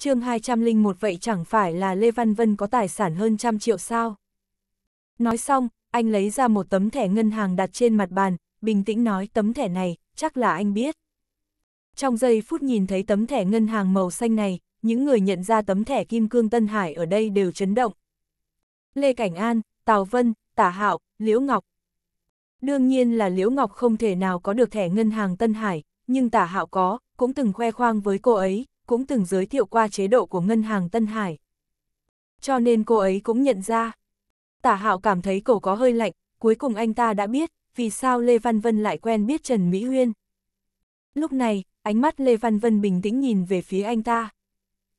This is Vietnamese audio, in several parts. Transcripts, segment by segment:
chương 201 vậy chẳng phải là Lê Văn Vân có tài sản hơn trăm triệu sao? Nói xong, anh lấy ra một tấm thẻ ngân hàng đặt trên mặt bàn, bình tĩnh nói tấm thẻ này, chắc là anh biết. Trong giây phút nhìn thấy tấm thẻ ngân hàng màu xanh này, những người nhận ra tấm thẻ kim cương Tân Hải ở đây đều chấn động. Lê Cảnh An, Tào Vân, Tả Hạo, Liễu Ngọc. Đương nhiên là Liễu Ngọc không thể nào có được thẻ ngân hàng Tân Hải, nhưng Tả Hạo có, cũng từng khoe khoang với cô ấy, cũng từng giới thiệu qua chế độ của ngân hàng Tân Hải. Cho nên cô ấy cũng nhận ra. Tả hạo cảm thấy cổ có hơi lạnh, cuối cùng anh ta đã biết, vì sao Lê Văn Vân lại quen biết Trần Mỹ Huyên. Lúc này, ánh mắt Lê Văn Vân bình tĩnh nhìn về phía anh ta.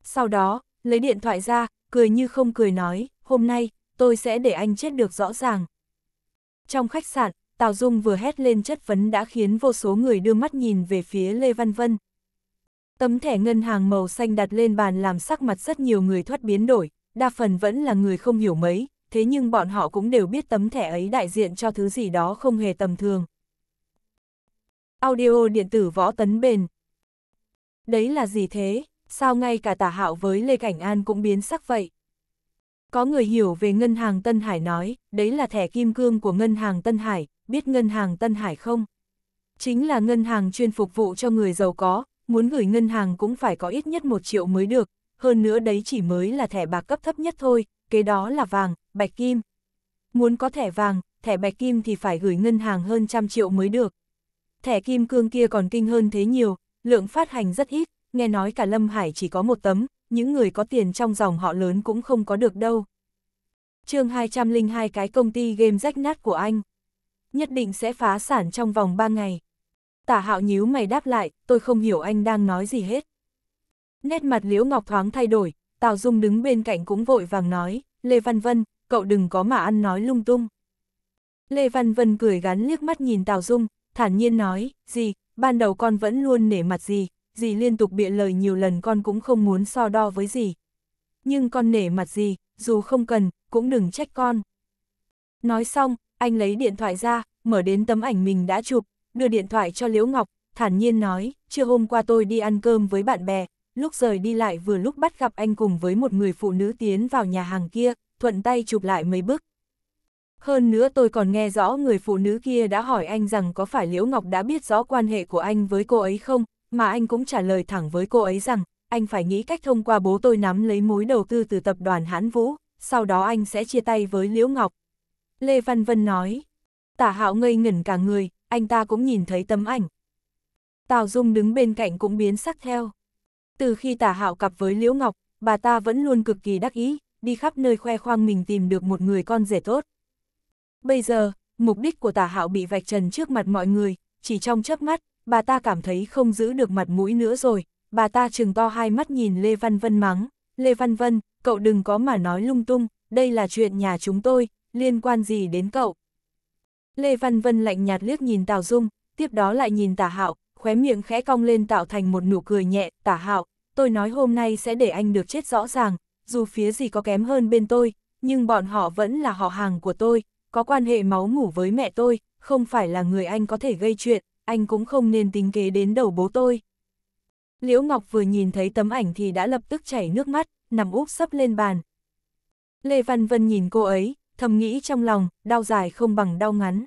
Sau đó, lấy điện thoại ra, cười như không cười nói, hôm nay, tôi sẽ để anh chết được rõ ràng. Trong khách sạn, Tào Dung vừa hét lên chất vấn đã khiến vô số người đưa mắt nhìn về phía Lê Văn Vân. Tấm thẻ ngân hàng màu xanh đặt lên bàn làm sắc mặt rất nhiều người thoát biến đổi, đa phần vẫn là người không hiểu mấy, thế nhưng bọn họ cũng đều biết tấm thẻ ấy đại diện cho thứ gì đó không hề tầm thường. Audio điện tử võ tấn bền. Đấy là gì thế? Sao ngay cả tả hạo với Lê Cảnh An cũng biến sắc vậy? Có người hiểu về ngân hàng Tân Hải nói, đấy là thẻ kim cương của ngân hàng Tân Hải, biết ngân hàng Tân Hải không? Chính là ngân hàng chuyên phục vụ cho người giàu có, muốn gửi ngân hàng cũng phải có ít nhất 1 triệu mới được, hơn nữa đấy chỉ mới là thẻ bạc cấp thấp nhất thôi, kế đó là vàng, bạch kim. Muốn có thẻ vàng, thẻ bạch kim thì phải gửi ngân hàng hơn trăm triệu mới được. Thẻ kim cương kia còn kinh hơn thế nhiều, lượng phát hành rất ít, nghe nói cả Lâm Hải chỉ có một tấm, những người có tiền trong dòng họ lớn cũng không có được đâu. chương 202 cái công ty game rách nát của anh. Nhất định sẽ phá sản trong vòng 3 ngày. Tả hạo nhíu mày đáp lại, tôi không hiểu anh đang nói gì hết. Nét mặt Liễu Ngọc thoáng thay đổi, Tào Dung đứng bên cạnh cũng vội vàng nói, Lê Văn Vân, cậu đừng có mà ăn nói lung tung. Lê Văn Vân cười gắn liếc mắt nhìn Tào Dung, thản nhiên nói, gì, ban đầu con vẫn luôn nể mặt gì, gì liên tục bịa lời nhiều lần con cũng không muốn so đo với gì. Nhưng con nể mặt gì, dù không cần, cũng đừng trách con. Nói xong, anh lấy điện thoại ra, mở đến tấm ảnh mình đã chụp, đưa điện thoại cho Liễu Ngọc, thản nhiên nói, chưa hôm qua tôi đi ăn cơm với bạn bè, lúc rời đi lại vừa lúc bắt gặp anh cùng với một người phụ nữ tiến vào nhà hàng kia, thuận tay chụp lại mấy bức. Hơn nữa tôi còn nghe rõ người phụ nữ kia đã hỏi anh rằng có phải Liễu Ngọc đã biết rõ quan hệ của anh với cô ấy không, mà anh cũng trả lời thẳng với cô ấy rằng, anh phải nghĩ cách thông qua bố tôi nắm lấy mối đầu tư từ tập đoàn Hán Vũ, sau đó anh sẽ chia tay với Liễu Ngọc. Lê Văn Vân nói, tả hạo ngây ngẩn cả người, anh ta cũng nhìn thấy tấm ảnh. Tào Dung đứng bên cạnh cũng biến sắc theo. Từ khi tả hạo cặp với Liễu Ngọc, bà ta vẫn luôn cực kỳ đắc ý, đi khắp nơi khoe khoang mình tìm được một người con rể tốt. Bây giờ, mục đích của tả hạo bị vạch trần trước mặt mọi người, chỉ trong chớp mắt, bà ta cảm thấy không giữ được mặt mũi nữa rồi, bà ta trừng to hai mắt nhìn Lê Văn Vân mắng, Lê Văn Vân, cậu đừng có mà nói lung tung, đây là chuyện nhà chúng tôi, liên quan gì đến cậu. Lê Văn Vân lạnh nhạt liếc nhìn Tào Dung, tiếp đó lại nhìn Tả Hạo, khóe miệng khẽ cong lên tạo thành một nụ cười nhẹ, Tả Hạo, tôi nói hôm nay sẽ để anh được chết rõ ràng, dù phía gì có kém hơn bên tôi, nhưng bọn họ vẫn là họ hàng của tôi, có quan hệ máu mủ với mẹ tôi, không phải là người anh có thể gây chuyện, anh cũng không nên tính kế đến đầu bố tôi. Liễu Ngọc vừa nhìn thấy tấm ảnh thì đã lập tức chảy nước mắt, nằm úp sấp lên bàn. Lê Văn Vân nhìn cô ấy, thầm nghĩ trong lòng, đau dài không bằng đau ngắn.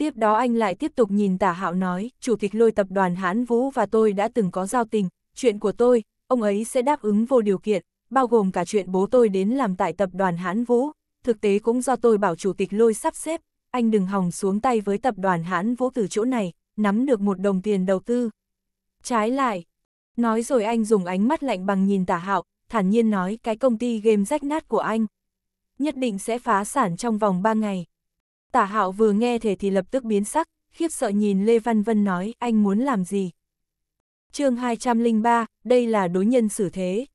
Tiếp đó anh lại tiếp tục nhìn tả hạo nói, chủ tịch lôi tập đoàn hán Vũ và tôi đã từng có giao tình, chuyện của tôi, ông ấy sẽ đáp ứng vô điều kiện, bao gồm cả chuyện bố tôi đến làm tại tập đoàn hán Vũ, thực tế cũng do tôi bảo chủ tịch lôi sắp xếp, anh đừng hòng xuống tay với tập đoàn hán Vũ từ chỗ này, nắm được một đồng tiền đầu tư. Trái lại, nói rồi anh dùng ánh mắt lạnh bằng nhìn tả hạo, thản nhiên nói cái công ty game rách nát của anh. Nhất định sẽ phá sản trong vòng 3 ngày. Tả hạo vừa nghe thể thì lập tức biến sắc, khiếp sợ nhìn Lê Văn Vân nói anh muốn làm gì. chương 203, đây là đối nhân xử thế.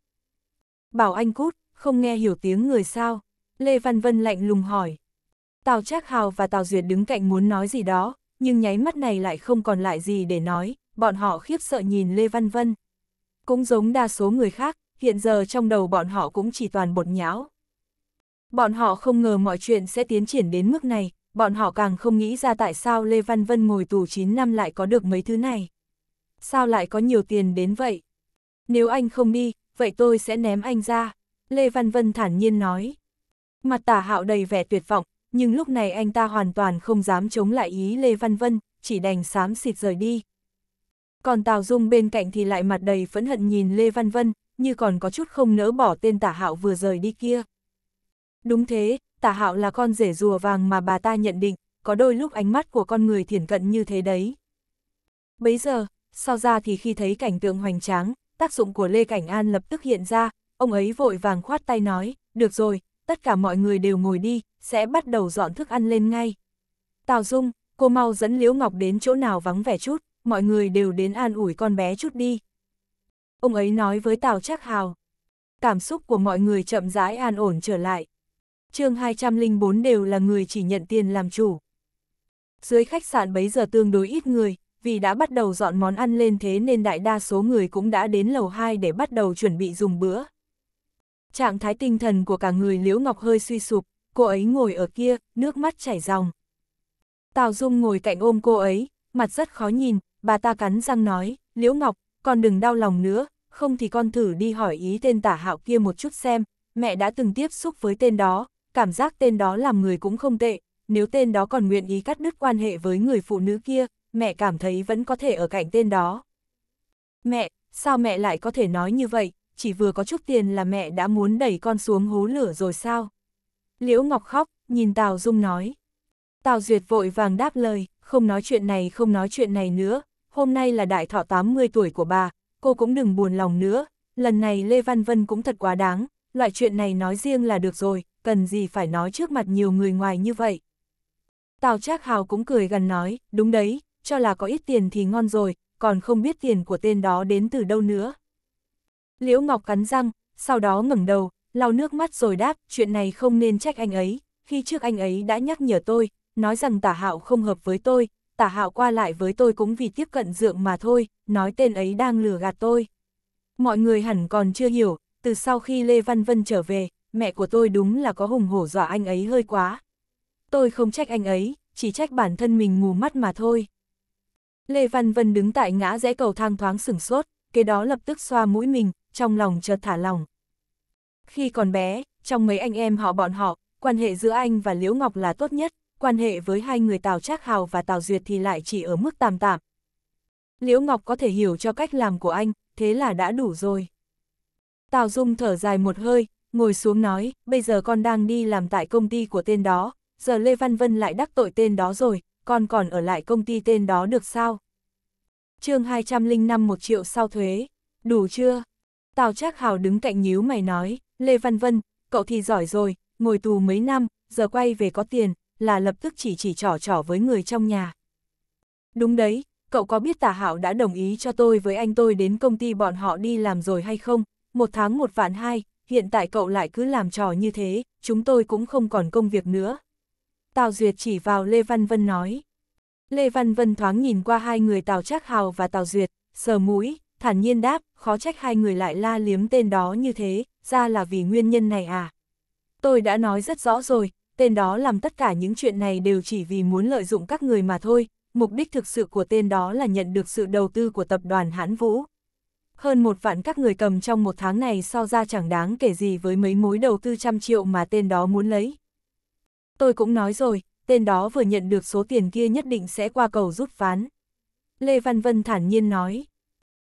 Bảo anh cút, không nghe hiểu tiếng người sao. Lê Văn Vân lạnh lùng hỏi. Tào Trác Hào và Tào Duyệt đứng cạnh muốn nói gì đó, nhưng nháy mắt này lại không còn lại gì để nói, bọn họ khiếp sợ nhìn Lê Văn Vân. Cũng giống đa số người khác, hiện giờ trong đầu bọn họ cũng chỉ toàn bột nháo. Bọn họ không ngờ mọi chuyện sẽ tiến triển đến mức này, bọn họ càng không nghĩ ra tại sao Lê Văn Vân ngồi tù 9 năm lại có được mấy thứ này. Sao lại có nhiều tiền đến vậy? Nếu anh không đi, vậy tôi sẽ ném anh ra. Lê Văn Vân thản nhiên nói. Mặt tả hạo đầy vẻ tuyệt vọng, nhưng lúc này anh ta hoàn toàn không dám chống lại ý Lê Văn Vân, chỉ đành xám xịt rời đi. Còn Tào Dung bên cạnh thì lại mặt đầy phẫn hận nhìn Lê Văn Vân, như còn có chút không nỡ bỏ tên tả hạo vừa rời đi kia. Đúng thế, tả hạo là con rể rùa vàng mà bà ta nhận định, có đôi lúc ánh mắt của con người thiển cận như thế đấy. Bấy giờ, sau ra thì khi thấy cảnh tượng hoành tráng, tác dụng của Lê Cảnh An lập tức hiện ra, ông ấy vội vàng khoát tay nói, được rồi, tất cả mọi người đều ngồi đi, sẽ bắt đầu dọn thức ăn lên ngay. Tào Dung, cô mau dẫn Liễu Ngọc đến chỗ nào vắng vẻ chút, mọi người đều đến an ủi con bé chút đi. Ông ấy nói với Tào Trác Hào. Cảm xúc của mọi người chậm rãi an ổn trở lại chương 204 đều là người chỉ nhận tiền làm chủ. Dưới khách sạn bấy giờ tương đối ít người, vì đã bắt đầu dọn món ăn lên thế nên đại đa số người cũng đã đến lầu 2 để bắt đầu chuẩn bị dùng bữa. Trạng thái tinh thần của cả người Liễu Ngọc hơi suy sụp, cô ấy ngồi ở kia, nước mắt chảy ròng. Tào Dung ngồi cạnh ôm cô ấy, mặt rất khó nhìn, bà ta cắn răng nói, Liễu Ngọc, con đừng đau lòng nữa, không thì con thử đi hỏi ý tên tả hạo kia một chút xem, mẹ đã từng tiếp xúc với tên đó, cảm giác tên đó làm người cũng không tệ, nếu tên đó còn nguyện ý cắt đứt quan hệ với người phụ nữ kia, mẹ cảm thấy vẫn có thể ở cạnh tên đó. Mẹ, sao mẹ lại có thể nói như vậy, chỉ vừa có chút tiền là mẹ đã muốn đẩy con xuống hố lửa rồi sao? Liễu Ngọc khóc, nhìn Tào Dung nói. Tào Duyệt vội vàng đáp lời, không nói chuyện này không nói chuyện này nữa, hôm nay là đại thọ 80 tuổi của bà, cô cũng đừng buồn lòng nữa, lần này Lê Văn Vân cũng thật quá đáng, loại chuyện này nói riêng là được rồi, cần gì phải nói trước mặt nhiều người ngoài như vậy. Tào Trác Hào cũng cười gần nói, đúng đấy, cho là có ít tiền thì ngon rồi, còn không biết tiền của tên đó đến từ đâu nữa. Liễu Ngọc cắn răng, sau đó ngẩng đầu, lau nước mắt rồi đáp, chuyện này không nên trách anh ấy, khi trước anh ấy đã nhắc nhở tôi, nói rằng tả hạo không hợp với tôi, tả hạo qua lại với tôi cũng vì tiếp cận dượng mà thôi, nói tên ấy đang lừa gạt tôi. Mọi người hẳn còn chưa hiểu, từ sau khi Lê Văn Vân trở về, mẹ của tôi đúng là có hùng hổ dọa anh ấy hơi quá. Tôi không trách anh ấy, chỉ trách bản thân mình mù mắt mà thôi. Lê Văn Vân đứng tại ngã rẽ cầu thang thoáng sửng sốt, kế đó lập tức xoa mũi mình, trong lòng chợt thả lòng. Khi còn bé, trong mấy anh em họ bọn họ, quan hệ giữa anh và Liễu Ngọc là tốt nhất, quan hệ với hai người Tào Trác Hào và Tào Duyệt thì lại chỉ ở mức tạm tạm. Liễu Ngọc có thể hiểu cho cách làm của anh, thế là đã đủ rồi. Tào Dung thở dài một hơi, ngồi xuống nói, bây giờ con đang đi làm tại công ty của tên đó, giờ Lê Văn Vân lại đắc tội tên đó rồi, con còn ở lại công ty tên đó được sao? chương 205 một triệu sau thuế, đủ chưa? Tào Trác Hào đứng cạnh nhíu mày nói, Lê Văn Vân, cậu thì giỏi rồi, ngồi tù mấy năm, giờ quay về có tiền, là lập tức chỉ chỉ trỏ trỏ với người trong nhà. Đúng đấy, cậu có biết tà Hảo đã đồng ý cho tôi với anh tôi đến công ty bọn họ đi làm rồi hay không? Một tháng một vạn hai, hiện tại cậu lại cứ làm trò như thế, chúng tôi cũng không còn công việc nữa. Tào Duyệt chỉ vào Lê Văn Vân nói. Lê Văn Vân thoáng nhìn qua hai người Tào Trác Hào và Tào Duyệt, sờ mũi, thản nhiên đáp, khó trách hai người lại la liếm tên đó như thế, ra là vì nguyên nhân này à. Tôi đã nói rất rõ rồi, tên đó làm tất cả những chuyện này đều chỉ vì muốn lợi dụng các người mà thôi, mục đích thực sự của tên đó là nhận được sự đầu tư của tập đoàn Hãn Vũ hơn một vạn các người cầm trong một tháng này so ra chẳng đáng kể gì với mấy mối đầu tư trăm triệu mà tên đó muốn lấy. Tôi cũng nói rồi, tên đó vừa nhận được số tiền kia nhất định sẽ qua cầu rút ván. Lê Văn Vân thản nhiên nói.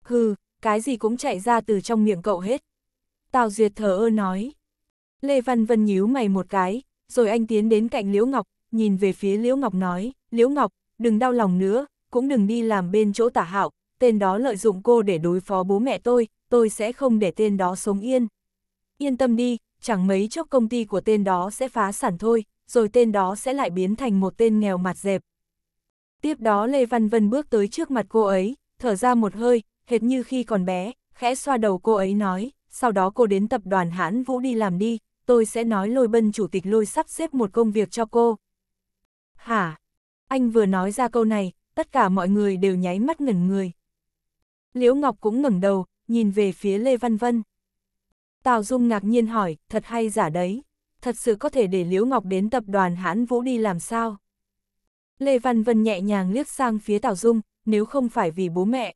Hừ, cái gì cũng chạy ra từ trong miệng cậu hết. Tào Duyệt thở ơ nói. Lê Văn Vân nhíu mày một cái, rồi anh tiến đến cạnh Liễu Ngọc, nhìn về phía Liễu Ngọc nói, Liễu Ngọc, đừng đau lòng nữa, cũng đừng đi làm bên chỗ tả hạo, tên đó lợi dụng cô để đối phó bố mẹ tôi, tôi sẽ không để tên đó sống yên. Yên tâm đi, chẳng mấy chốc công ty của tên đó sẽ phá sản thôi, rồi tên đó sẽ lại biến thành một tên nghèo mặt dẹp. Tiếp đó Lê Văn Vân bước tới trước mặt cô ấy, thở ra một hơi, hệt như khi còn bé, khẽ xoa đầu cô ấy nói, sau đó cô đến tập đoàn hãn vũ đi làm đi, tôi sẽ nói lôi bân chủ tịch lôi sắp xếp một công việc cho cô. Hả? Anh vừa nói ra câu này, tất cả mọi người đều nháy mắt ngẩn người. Liễu Ngọc cũng ngẩng đầu, nhìn về phía Lê Văn Vân. Tào Dung ngạc nhiên hỏi, thật hay giả đấy? Thật sự có thể để Liễu Ngọc đến tập đoàn Hãn Vũ đi làm sao? Lê Văn Vân nhẹ nhàng liếc sang phía Tào Dung, nếu không phải vì bố mẹ.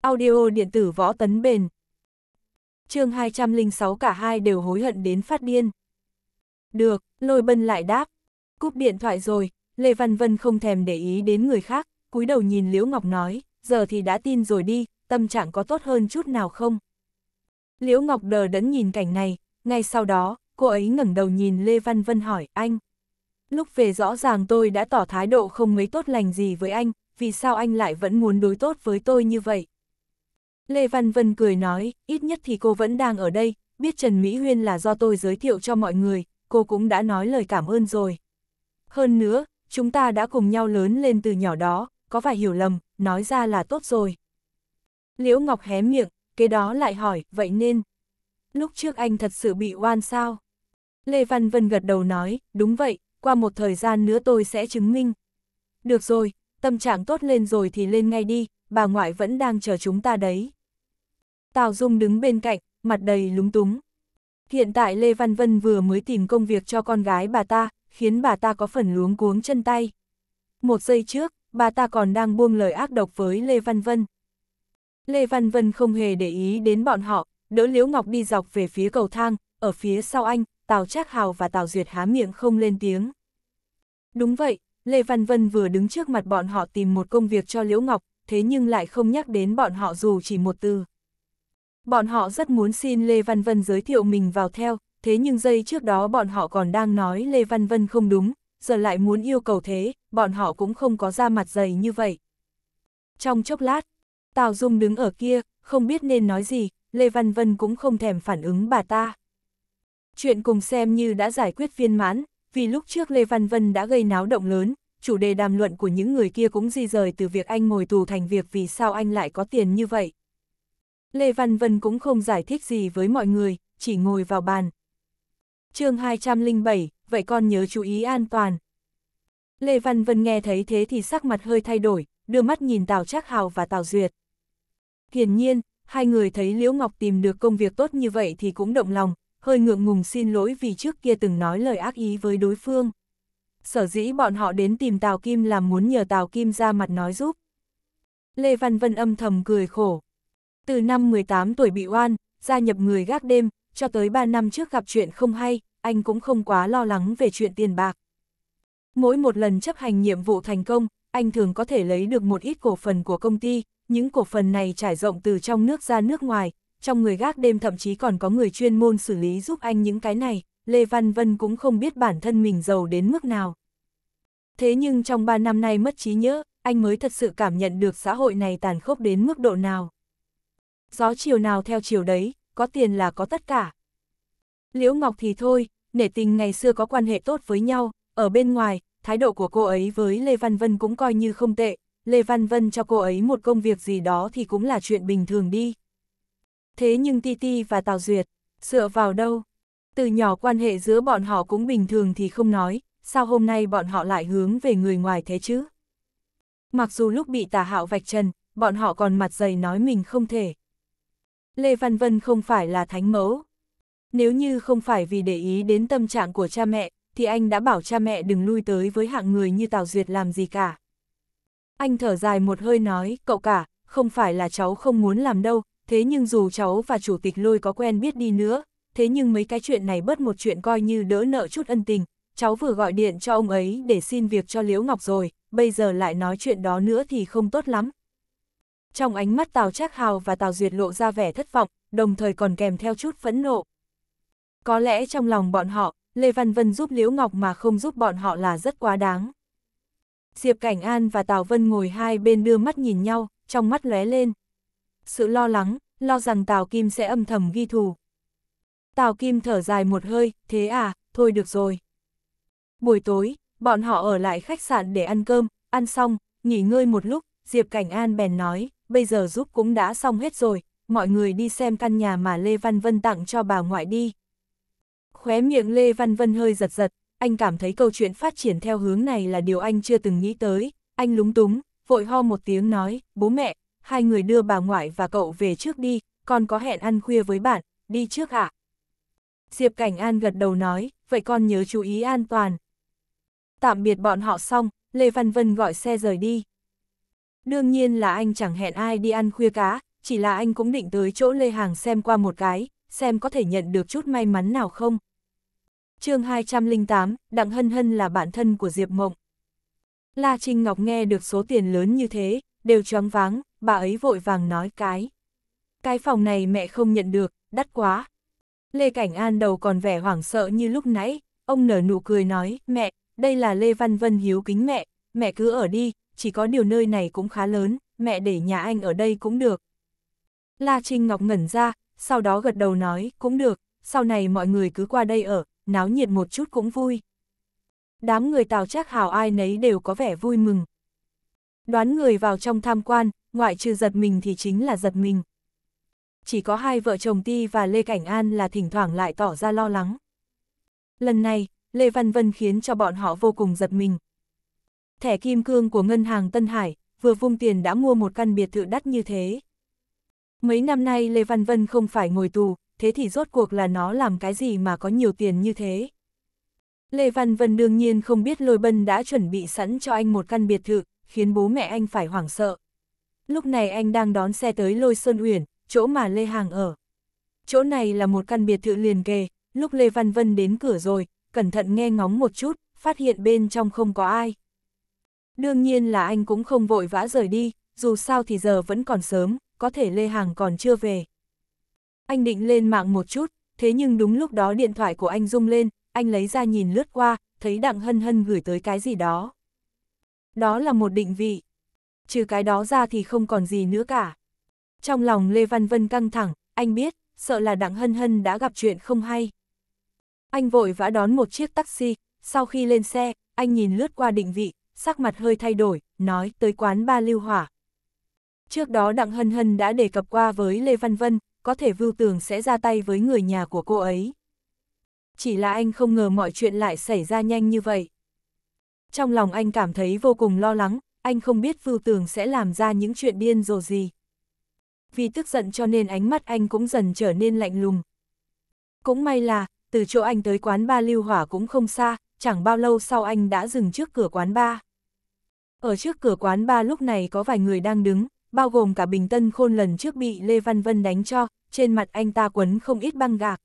Audio điện tử võ tấn bền. chương 206 cả hai đều hối hận đến phát điên. Được, lôi bân lại đáp. Cúp điện thoại rồi, Lê Văn Vân không thèm để ý đến người khác, cúi đầu nhìn Liễu Ngọc nói giờ thì đã tin rồi đi, tâm trạng có tốt hơn chút nào không? Liễu Ngọc đờ đẫn nhìn cảnh này, ngay sau đó, cô ấy ngẩng đầu nhìn Lê Văn Vân hỏi, anh. Lúc về rõ ràng tôi đã tỏ thái độ không mấy tốt lành gì với anh, vì sao anh lại vẫn muốn đối tốt với tôi như vậy? Lê Văn Vân cười nói, ít nhất thì cô vẫn đang ở đây, biết Trần Mỹ Huyên là do tôi giới thiệu cho mọi người, cô cũng đã nói lời cảm ơn rồi. Hơn nữa, chúng ta đã cùng nhau lớn lên từ nhỏ đó, có vài hiểu lầm, nói ra là tốt rồi. Liễu Ngọc hé miệng, kế đó lại hỏi, vậy nên, lúc trước anh thật sự bị oan sao? Lê Văn Vân gật đầu nói, đúng vậy, qua một thời gian nữa tôi sẽ chứng minh. Được rồi, tâm trạng tốt lên rồi thì lên ngay đi, bà ngoại vẫn đang chờ chúng ta đấy. Tào Dung đứng bên cạnh, mặt đầy lúng túng. Hiện tại Lê Văn Vân vừa mới tìm công việc cho con gái bà ta, khiến bà ta có phần luống cuống chân tay. Một giây trước, bà ta còn đang buông lời ác độc với Lê Văn Vân. Lê Văn Vân không hề để ý đến bọn họ, đỡ Liễu Ngọc đi dọc về phía cầu thang, ở phía sau anh, Tào Trác Hào và Tào Duyệt há miệng không lên tiếng. Đúng vậy, Lê Văn Vân vừa đứng trước mặt bọn họ tìm một công việc cho Liễu Ngọc, thế nhưng lại không nhắc đến bọn họ dù chỉ một từ. Bọn họ rất muốn xin Lê Văn Vân giới thiệu mình vào theo, thế nhưng giây trước đó bọn họ còn đang nói Lê Văn Vân không đúng, giờ lại muốn yêu cầu thế, bọn họ cũng không có ra mặt dày như vậy. Trong chốc lát, Tào Dung đứng ở kia, không biết nên nói gì, Lê Văn Vân cũng không thèm phản ứng bà ta. Chuyện cùng xem như đã giải quyết viên mãn, vì lúc trước Lê Văn Vân đã gây náo động lớn, chủ đề đàm luận của những người kia cũng di rời từ việc anh ngồi tù thành việc vì sao anh lại có tiền như vậy. Lê Văn Vân cũng không giải thích gì với mọi người, chỉ ngồi vào bàn. chương 207, vậy con nhớ chú ý an toàn, Lê Văn Vân nghe thấy thế thì sắc mặt hơi thay đổi, đưa mắt nhìn Tào Trác Hào và Tào Duyệt. Hiển nhiên, hai người thấy Liễu Ngọc tìm được công việc tốt như vậy thì cũng động lòng, hơi ngượng ngùng xin lỗi vì trước kia từng nói lời ác ý với đối phương. Sở dĩ bọn họ đến tìm Tào Kim là muốn nhờ Tào Kim ra mặt nói giúp. Lê Văn Vân âm thầm cười khổ. Từ năm 18 tuổi bị oan, gia nhập người gác đêm, cho tới 3 năm trước gặp chuyện không hay, anh cũng không quá lo lắng về chuyện tiền bạc. Mỗi một lần chấp hành nhiệm vụ thành công, anh thường có thể lấy được một ít cổ phần của công ty, những cổ phần này trải rộng từ trong nước ra nước ngoài, trong người gác đêm thậm chí còn có người chuyên môn xử lý giúp anh những cái này, Lê Văn Vân cũng không biết bản thân mình giàu đến mức nào. Thế nhưng trong 3 năm nay mất trí nhớ, anh mới thật sự cảm nhận được xã hội này tàn khốc đến mức độ nào. Gió chiều nào theo chiều đấy, có tiền là có tất cả. Liễu Ngọc thì thôi, nể tình ngày xưa có quan hệ tốt với nhau, ở bên ngoài, thái độ của cô ấy với Lê Văn Vân cũng coi như không tệ, Lê Văn Vân cho cô ấy một công việc gì đó thì cũng là chuyện bình thường đi. Thế nhưng Titi và Tào Duyệt, dựa vào đâu? Từ nhỏ quan hệ giữa bọn họ cũng bình thường thì không nói, sao hôm nay bọn họ lại hướng về người ngoài thế chứ? Mặc dù lúc bị tà hạo vạch trần, bọn họ còn mặt dày nói mình không thể. Lê Văn Vân không phải là thánh mẫu. Nếu như không phải vì để ý đến tâm trạng của cha mẹ, thì anh đã bảo cha mẹ đừng lui tới với hạng người như Tào Duyệt làm gì cả. Anh thở dài một hơi nói, cậu cả, không phải là cháu không muốn làm đâu, thế nhưng dù cháu và chủ tịch lôi có quen biết đi nữa, thế nhưng mấy cái chuyện này bớt một chuyện coi như đỡ nợ chút ân tình, cháu vừa gọi điện cho ông ấy để xin việc cho Liễu Ngọc rồi, bây giờ lại nói chuyện đó nữa thì không tốt lắm. Trong ánh mắt Tào Trác Hào và Tào Duyệt lộ ra vẻ thất vọng, đồng thời còn kèm theo chút phẫn nộ. Có lẽ trong lòng bọn họ, Lê Văn Vân giúp Liễu Ngọc mà không giúp bọn họ là rất quá đáng. Diệp Cảnh An và Tào Vân ngồi hai bên đưa mắt nhìn nhau, trong mắt lóe lên. Sự lo lắng, lo rằng Tào Kim sẽ âm thầm ghi thù. Tào Kim thở dài một hơi, thế à, thôi được rồi. Buổi tối, bọn họ ở lại khách sạn để ăn cơm, ăn xong, nghỉ ngơi một lúc, Diệp Cảnh An bèn nói, bây giờ giúp cũng đã xong hết rồi, mọi người đi xem căn nhà mà Lê Văn Vân tặng cho bà ngoại đi. Khóe miệng Lê Văn Vân hơi giật giật, anh cảm thấy câu chuyện phát triển theo hướng này là điều anh chưa từng nghĩ tới, anh lúng túng, vội ho một tiếng nói, bố mẹ, hai người đưa bà ngoại và cậu về trước đi, con có hẹn ăn khuya với bạn, đi trước ạ. À? Diệp Cảnh An gật đầu nói, vậy con nhớ chú ý an toàn. Tạm biệt bọn họ xong, Lê Văn Vân gọi xe rời đi. Đương nhiên là anh chẳng hẹn ai đi ăn khuya cá, chỉ là anh cũng định tới chỗ Lê Hàng xem qua một cái, xem có thể nhận được chút may mắn nào không chương 208, Đặng Hân Hân là bạn thân của Diệp Mộng. La Trinh Ngọc nghe được số tiền lớn như thế, đều choáng váng, bà ấy vội vàng nói cái. Cái phòng này mẹ không nhận được, đắt quá. Lê Cảnh An đầu còn vẻ hoảng sợ như lúc nãy, ông nở nụ cười nói, mẹ, đây là Lê Văn Vân hiếu kính mẹ, mẹ cứ ở đi, chỉ có điều nơi này cũng khá lớn, mẹ để nhà anh ở đây cũng được. La Trinh Ngọc ngẩn ra, sau đó gật đầu nói, cũng được, sau này mọi người cứ qua đây ở, náo nhiệt một chút cũng vui. Đám người Tào Trác Hào ai nấy đều có vẻ vui mừng. Đoán người vào trong tham quan, ngoại trừ giật mình thì chính là giật mình. Chỉ có hai vợ chồng Ti và Lê Cảnh An là thỉnh thoảng lại tỏ ra lo lắng. Lần này, Lê Văn Vân khiến cho bọn họ vô cùng giật mình. Thẻ kim cương của ngân hàng Tân Hải, vừa vung tiền đã mua một căn biệt thự đắt như thế. Mấy năm nay Lê Văn Vân không phải ngồi tù, thế thì rốt cuộc là nó làm cái gì mà có nhiều tiền như thế. Lê Văn Vân đương nhiên không biết Lôi Bân đã chuẩn bị sẵn cho anh một căn biệt thự, khiến bố mẹ anh phải hoảng sợ. Lúc này anh đang đón xe tới Lôi Sơn Uyển, chỗ mà Lê Hàng ở. Chỗ này là một căn biệt thự liền kề, lúc Lê Văn Vân đến cửa rồi, cẩn thận nghe ngóng một chút, phát hiện bên trong không có ai. Đương nhiên là anh cũng không vội vã rời đi, dù sao thì giờ vẫn còn sớm, có thể Lê Hàng còn chưa về. Anh định lên mạng một chút, thế nhưng đúng lúc đó điện thoại của anh rung lên, anh lấy ra nhìn lướt qua, thấy Đặng Hân Hân gửi tới cái gì đó. Đó là một định vị. Trừ cái đó ra thì không còn gì nữa cả. Trong lòng Lê Văn Vân căng thẳng, anh biết, sợ là Đặng Hân Hân đã gặp chuyện không hay. Anh vội vã đón một chiếc taxi, sau khi lên xe, anh nhìn lướt qua định vị, sắc mặt hơi thay đổi, nói tới quán ba lưu hỏa. Trước đó Đặng Hân Hân đã đề cập qua với Lê Văn Vân, có thể Vưu Tường sẽ ra tay với người nhà của cô ấy. Chỉ là anh không ngờ mọi chuyện lại xảy ra nhanh như vậy. Trong lòng anh cảm thấy vô cùng lo lắng, anh không biết Vưu Tường sẽ làm ra những chuyện điên rồ gì. Vì tức giận cho nên ánh mắt anh cũng dần trở nên lạnh lùng. Cũng may là, từ chỗ anh tới quán ba lưu hỏa cũng không xa, chẳng bao lâu sau anh đã dừng trước cửa quán ba. Ở trước cửa quán ba lúc này có vài người đang đứng, bao gồm cả bình tân khôn lần trước bị Lê Văn Vân đánh cho, trên mặt anh ta quấn không ít băng gạc.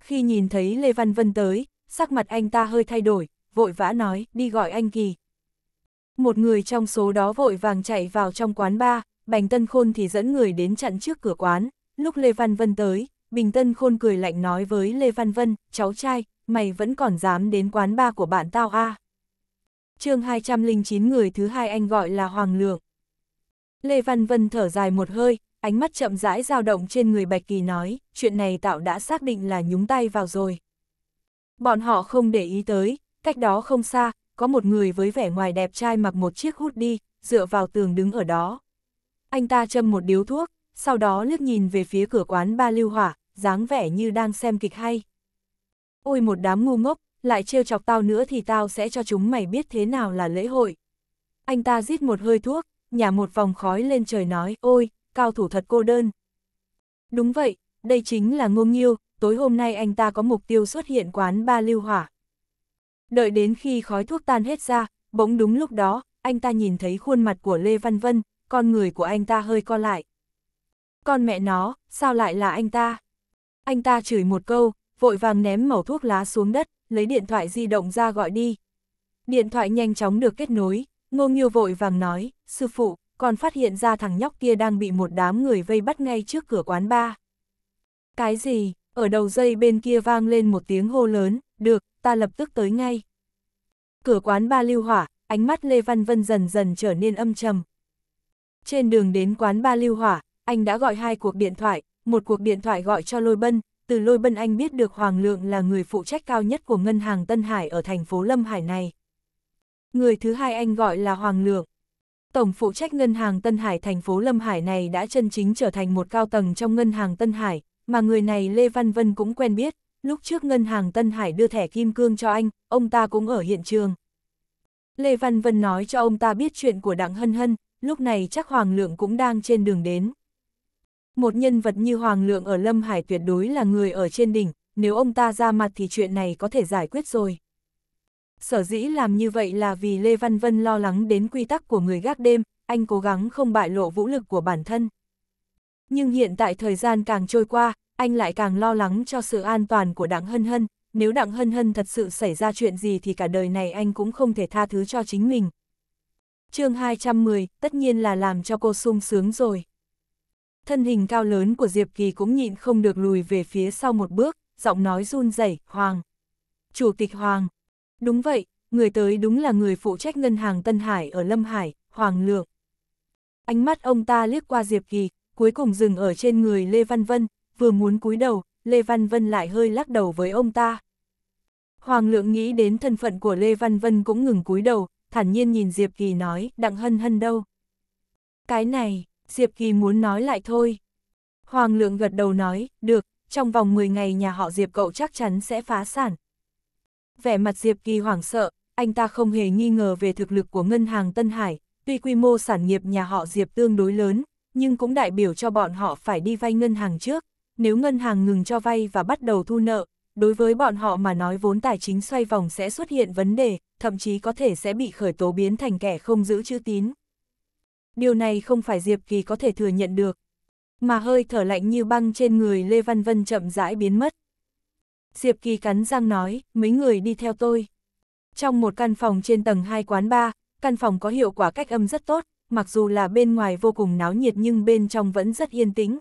Khi nhìn thấy Lê Văn Vân tới, sắc mặt anh ta hơi thay đổi, vội vã nói, đi gọi anh Kỳ. Một người trong số đó vội vàng chạy vào trong quán ba, Bành Tân Khôn thì dẫn người đến chặn trước cửa quán, lúc Lê Văn Vân tới, Bình Tân Khôn cười lạnh nói với Lê Văn Vân, cháu trai, mày vẫn còn dám đến quán ba của bạn tao à. chương 209 người thứ hai anh gọi là Hoàng Lượng. Lê Văn Vân thở dài một hơi, ánh mắt chậm rãi dao động trên người Bạch Kỳ nói, chuyện này tạo đã xác định là nhúng tay vào rồi. Bọn họ không để ý tới, cách đó không xa, có một người với vẻ ngoài đẹp trai mặc một chiếc hút đi, dựa vào tường đứng ở đó. Anh ta châm một điếu thuốc, sau đó liếc nhìn về phía cửa quán ba lưu hỏa, dáng vẻ như đang xem kịch hay. Ôi một đám ngu ngốc, lại trêu chọc tao nữa thì tao sẽ cho chúng mày biết thế nào là lễ hội. Anh ta rít một hơi thuốc, nhà một vòng khói lên trời nói, ôi, cao thủ thật cô đơn. Đúng vậy, đây chính là ngô nghiêu, tối hôm nay anh ta có mục tiêu xuất hiện quán ba lưu hỏa. Đợi đến khi khói thuốc tan hết ra, bỗng đúng lúc đó, anh ta nhìn thấy khuôn mặt của Lê Văn Vân, con người của anh ta hơi co lại. Con mẹ nó, sao lại là anh ta? Anh ta chửi một câu, vội vàng ném mẩu thuốc lá xuống đất, lấy điện thoại di động ra gọi đi. Điện thoại nhanh chóng được kết nối, Ngô Nghiêu vội vàng nói, sư phụ, còn phát hiện ra thằng nhóc kia đang bị một đám người vây bắt ngay trước cửa quán ba. Cái gì, ở đầu dây bên kia vang lên một tiếng hô lớn, được, ta lập tức tới ngay. Cửa quán ba lưu hỏa, ánh mắt Lê Văn Vân dần dần trở nên âm trầm. Trên đường đến quán ba lưu hỏa, anh đã gọi hai cuộc điện thoại, một cuộc điện thoại gọi cho Lôi Bân, từ Lôi Bân anh biết được Hoàng Lượng là người phụ trách cao nhất của ngân hàng Tân Hải ở thành phố Lâm Hải này. Người thứ hai anh gọi là Hoàng Lượng. Tổng phụ trách ngân hàng Tân Hải thành phố Lâm Hải này đã chân chính trở thành một cao tầng trong ngân hàng Tân Hải, mà người này Lê Văn Vân cũng quen biết, lúc trước ngân hàng Tân Hải đưa thẻ kim cương cho anh, ông ta cũng ở hiện trường. Lê Văn Vân nói cho ông ta biết chuyện của Đặng Hân Hân, lúc này chắc Hoàng Lượng cũng đang trên đường đến. Một nhân vật như Hoàng Lượng ở Lâm Hải tuyệt đối là người ở trên đỉnh, nếu ông ta ra mặt thì chuyện này có thể giải quyết rồi. Sở dĩ làm như vậy là vì Lê Văn Vân lo lắng đến quy tắc của người gác đêm, anh cố gắng không bại lộ vũ lực của bản thân. Nhưng hiện tại thời gian càng trôi qua, anh lại càng lo lắng cho sự an toàn của Đặng Hân Hân, nếu Đặng Hân Hân thật sự xảy ra chuyện gì thì cả đời này anh cũng không thể tha thứ cho chính mình. chương 210, tất nhiên là làm cho cô sung sướng rồi. Thân hình cao lớn của Diệp Kỳ cũng nhịn không được lùi về phía sau một bước, giọng nói run rẩy Hoàng. Chủ tịch Hoàng, Đúng vậy, người tới đúng là người phụ trách ngân hàng Tân Hải ở Lâm Hải, Hoàng Lượng. Ánh mắt ông ta liếc qua Diệp Kỳ, cuối cùng dừng ở trên người Lê Văn Vân, vừa muốn cúi đầu, Lê Văn Vân lại hơi lắc đầu với ông ta. Hoàng Lượng nghĩ đến thân phận của Lê Văn Vân cũng ngừng cúi đầu, thản nhiên nhìn Diệp Kỳ nói, đặng hân hân đâu. Cái này, Diệp Kỳ muốn nói lại thôi. Hoàng Lượng gật đầu nói, được, trong vòng 10 ngày nhà họ Diệp cậu chắc chắn sẽ phá sản vẻ mặt Diệp Kỳ hoảng sợ, anh ta không hề nghi ngờ về thực lực của ngân hàng Tân Hải, tuy quy mô sản nghiệp nhà họ Diệp tương đối lớn, nhưng cũng đại biểu cho bọn họ phải đi vay ngân hàng trước, nếu ngân hàng ngừng cho vay và bắt đầu thu nợ, đối với bọn họ mà nói vốn tài chính xoay vòng sẽ xuất hiện vấn đề, thậm chí có thể sẽ bị khởi tố biến thành kẻ không giữ chữ tín. Điều này không phải Diệp Kỳ có thể thừa nhận được, mà hơi thở lạnh như băng trên người Lê Văn Vân chậm rãi biến mất. Diệp Kỳ cắn răng nói, mấy người đi theo tôi. Trong một căn phòng trên tầng 2 quán bar, căn phòng có hiệu quả cách âm rất tốt, mặc dù là bên ngoài vô cùng náo nhiệt nhưng bên trong vẫn rất yên tĩnh.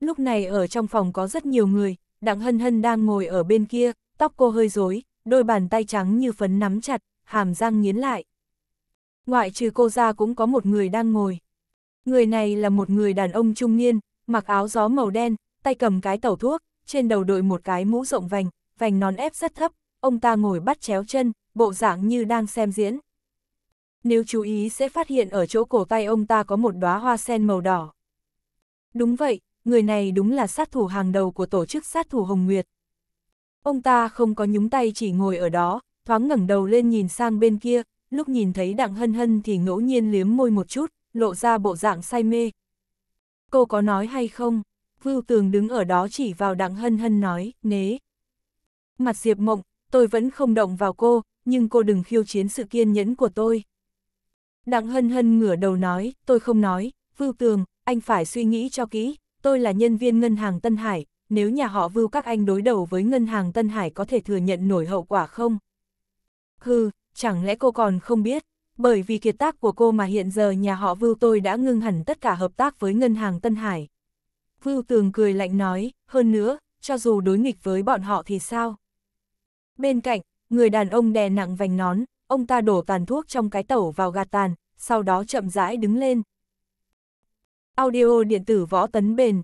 Lúc này ở trong phòng có rất nhiều người, Đặng Hân Hân đang ngồi ở bên kia, tóc cô hơi rối, đôi bàn tay trắng như phấn nắm chặt, hàm răng nghiến lại. Ngoại trừ cô ra cũng có một người đang ngồi. Người này là một người đàn ông trung niên, mặc áo gió màu đen, tay cầm cái tẩu thuốc, trên đầu đội một cái mũ rộng vành, vành nón ép rất thấp, ông ta ngồi bắt chéo chân, bộ dạng như đang xem diễn. Nếu chú ý sẽ phát hiện ở chỗ cổ tay ông ta có một đóa hoa sen màu đỏ. Đúng vậy, người này đúng là sát thủ hàng đầu của tổ chức sát thủ Hồng Nguyệt. Ông ta không có nhúng tay chỉ ngồi ở đó, thoáng ngẩng đầu lên nhìn sang bên kia, lúc nhìn thấy đặng hân hân thì ngẫu nhiên liếm môi một chút, lộ ra bộ dạng say mê. Cô có nói hay không? Vưu Tường đứng ở đó chỉ vào đặng hân hân nói, nế. Mặt Diệp Mộng, tôi vẫn không động vào cô, nhưng cô đừng khiêu chiến sự kiên nhẫn của tôi. Đặng hân hân ngửa đầu nói, tôi không nói, Vưu Tường, anh phải suy nghĩ cho kỹ, tôi là nhân viên ngân hàng Tân Hải, nếu nhà họ Vưu các anh đối đầu với ngân hàng Tân Hải có thể thừa nhận nổi hậu quả không? Hừ, chẳng lẽ cô còn không biết, bởi vì kiệt tác của cô mà hiện giờ nhà họ Vưu tôi đã ngưng hẳn tất cả hợp tác với ngân hàng Tân Hải. Vưu Tường cười lạnh nói, hơn nữa, cho dù đối nghịch với bọn họ thì sao? Bên cạnh, người đàn ông đè nặng vành nón, ông ta đổ tàn thuốc trong cái tẩu vào gạt tàn, sau đó chậm rãi đứng lên. Audio điện tử võ tấn bền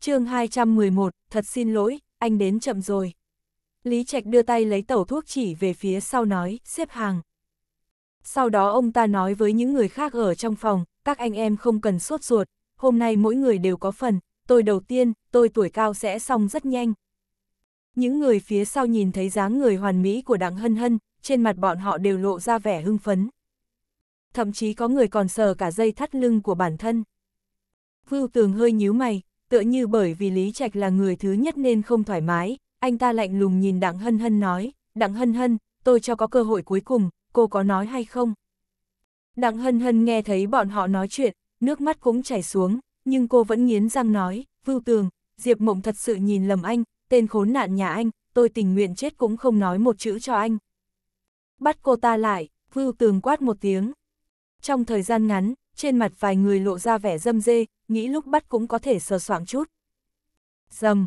chương 211, thật xin lỗi, anh đến chậm rồi. Lý Trạch đưa tay lấy tẩu thuốc chỉ về phía sau nói, xếp hàng. Sau đó ông ta nói với những người khác ở trong phòng, các anh em không cần sốt ruột, hôm nay mỗi người đều có phần, tôi đầu tiên, tôi tuổi cao sẽ xong rất nhanh. Những người phía sau nhìn thấy dáng người hoàn mỹ của đặng hân hân, trên mặt bọn họ đều lộ ra vẻ hưng phấn. Thậm chí có người còn sờ cả dây thắt lưng của bản thân. Vưu tường hơi nhíu mày, tựa như bởi vì Lý Trạch là người thứ nhất nên không thoải mái, anh ta lạnh lùng nhìn đặng hân hân nói, đặng hân hân, tôi cho có cơ hội cuối cùng, cô có nói hay không? Đặng hân hân nghe thấy bọn họ nói chuyện, nước mắt cũng chảy xuống, nhưng cô vẫn nghiến răng nói, Vưu Tường, Diệp Mộng thật sự nhìn lầm anh, tên khốn nạn nhà anh, tôi tình nguyện chết cũng không nói một chữ cho anh. Bắt cô ta lại, Vưu Tường quát một tiếng. Trong thời gian ngắn, trên mặt vài người lộ ra vẻ dâm dê, nghĩ lúc bắt cũng có thể sờ soạng chút. Dầm!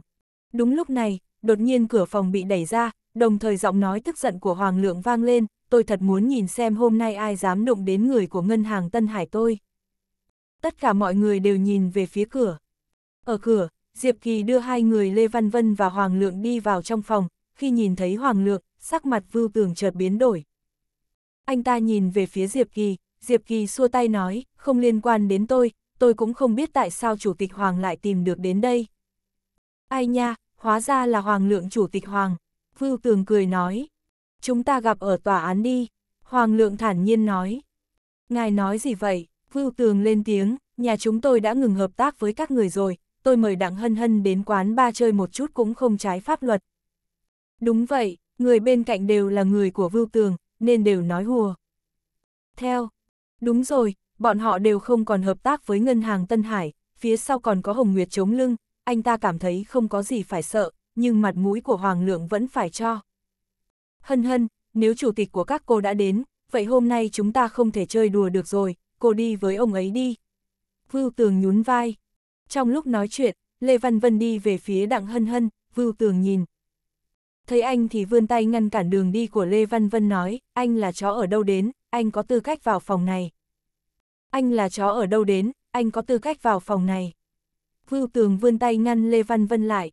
Đúng lúc này, đột nhiên cửa phòng bị đẩy ra, đồng thời giọng nói tức giận của Hoàng Lượng vang lên, tôi thật muốn nhìn xem hôm nay ai dám đụng đến người của ngân hàng Tân Hải tôi tất cả mọi người đều nhìn về phía cửa. Ở cửa, Diệp Kỳ đưa hai người Lê Văn Vân và Hoàng Lượng đi vào trong phòng, khi nhìn thấy Hoàng Lượng, sắc mặt Vưu Tường chợt biến đổi. Anh ta nhìn về phía Diệp Kỳ, Diệp Kỳ xua tay nói, không liên quan đến tôi, tôi cũng không biết tại sao Chủ tịch Hoàng lại tìm được đến đây. Ai nha, hóa ra là Hoàng Lượng Chủ tịch Hoàng. Vưu Tường cười nói, chúng ta gặp ở tòa án đi. Hoàng Lượng thản nhiên nói, ngài nói gì vậy? Vưu Tường lên tiếng, nhà chúng tôi đã ngừng hợp tác với các người rồi, tôi mời Đặng Hân Hân đến quán ba chơi một chút cũng không trái pháp luật. Đúng vậy, người bên cạnh đều là người của Vưu Tường, nên đều nói hùa. Theo, đúng rồi, bọn họ đều không còn hợp tác với ngân hàng Tân Hải, phía sau còn có Hồng Nguyệt chống lưng, anh ta cảm thấy không có gì phải sợ, nhưng mặt mũi của Hoàng Lượng vẫn phải cho. Hân hân, nếu chủ tịch của các cô đã đến, vậy hôm nay chúng ta không thể chơi đùa được rồi, cô đi với ông ấy đi. Vưu Tường nhún vai. Trong lúc nói chuyện, Lê Văn Vân đi về phía Đặng Hân Hân, Vưu Tường nhìn. Thấy anh thì vươn tay ngăn cản đường đi của Lê Văn Vân nói, anh là chó ở đâu đến, anh có tư cách vào phòng này. Anh là chó ở đâu đến, anh có tư cách vào phòng này. Vưu Tường vươn tay ngăn Lê Văn Vân lại.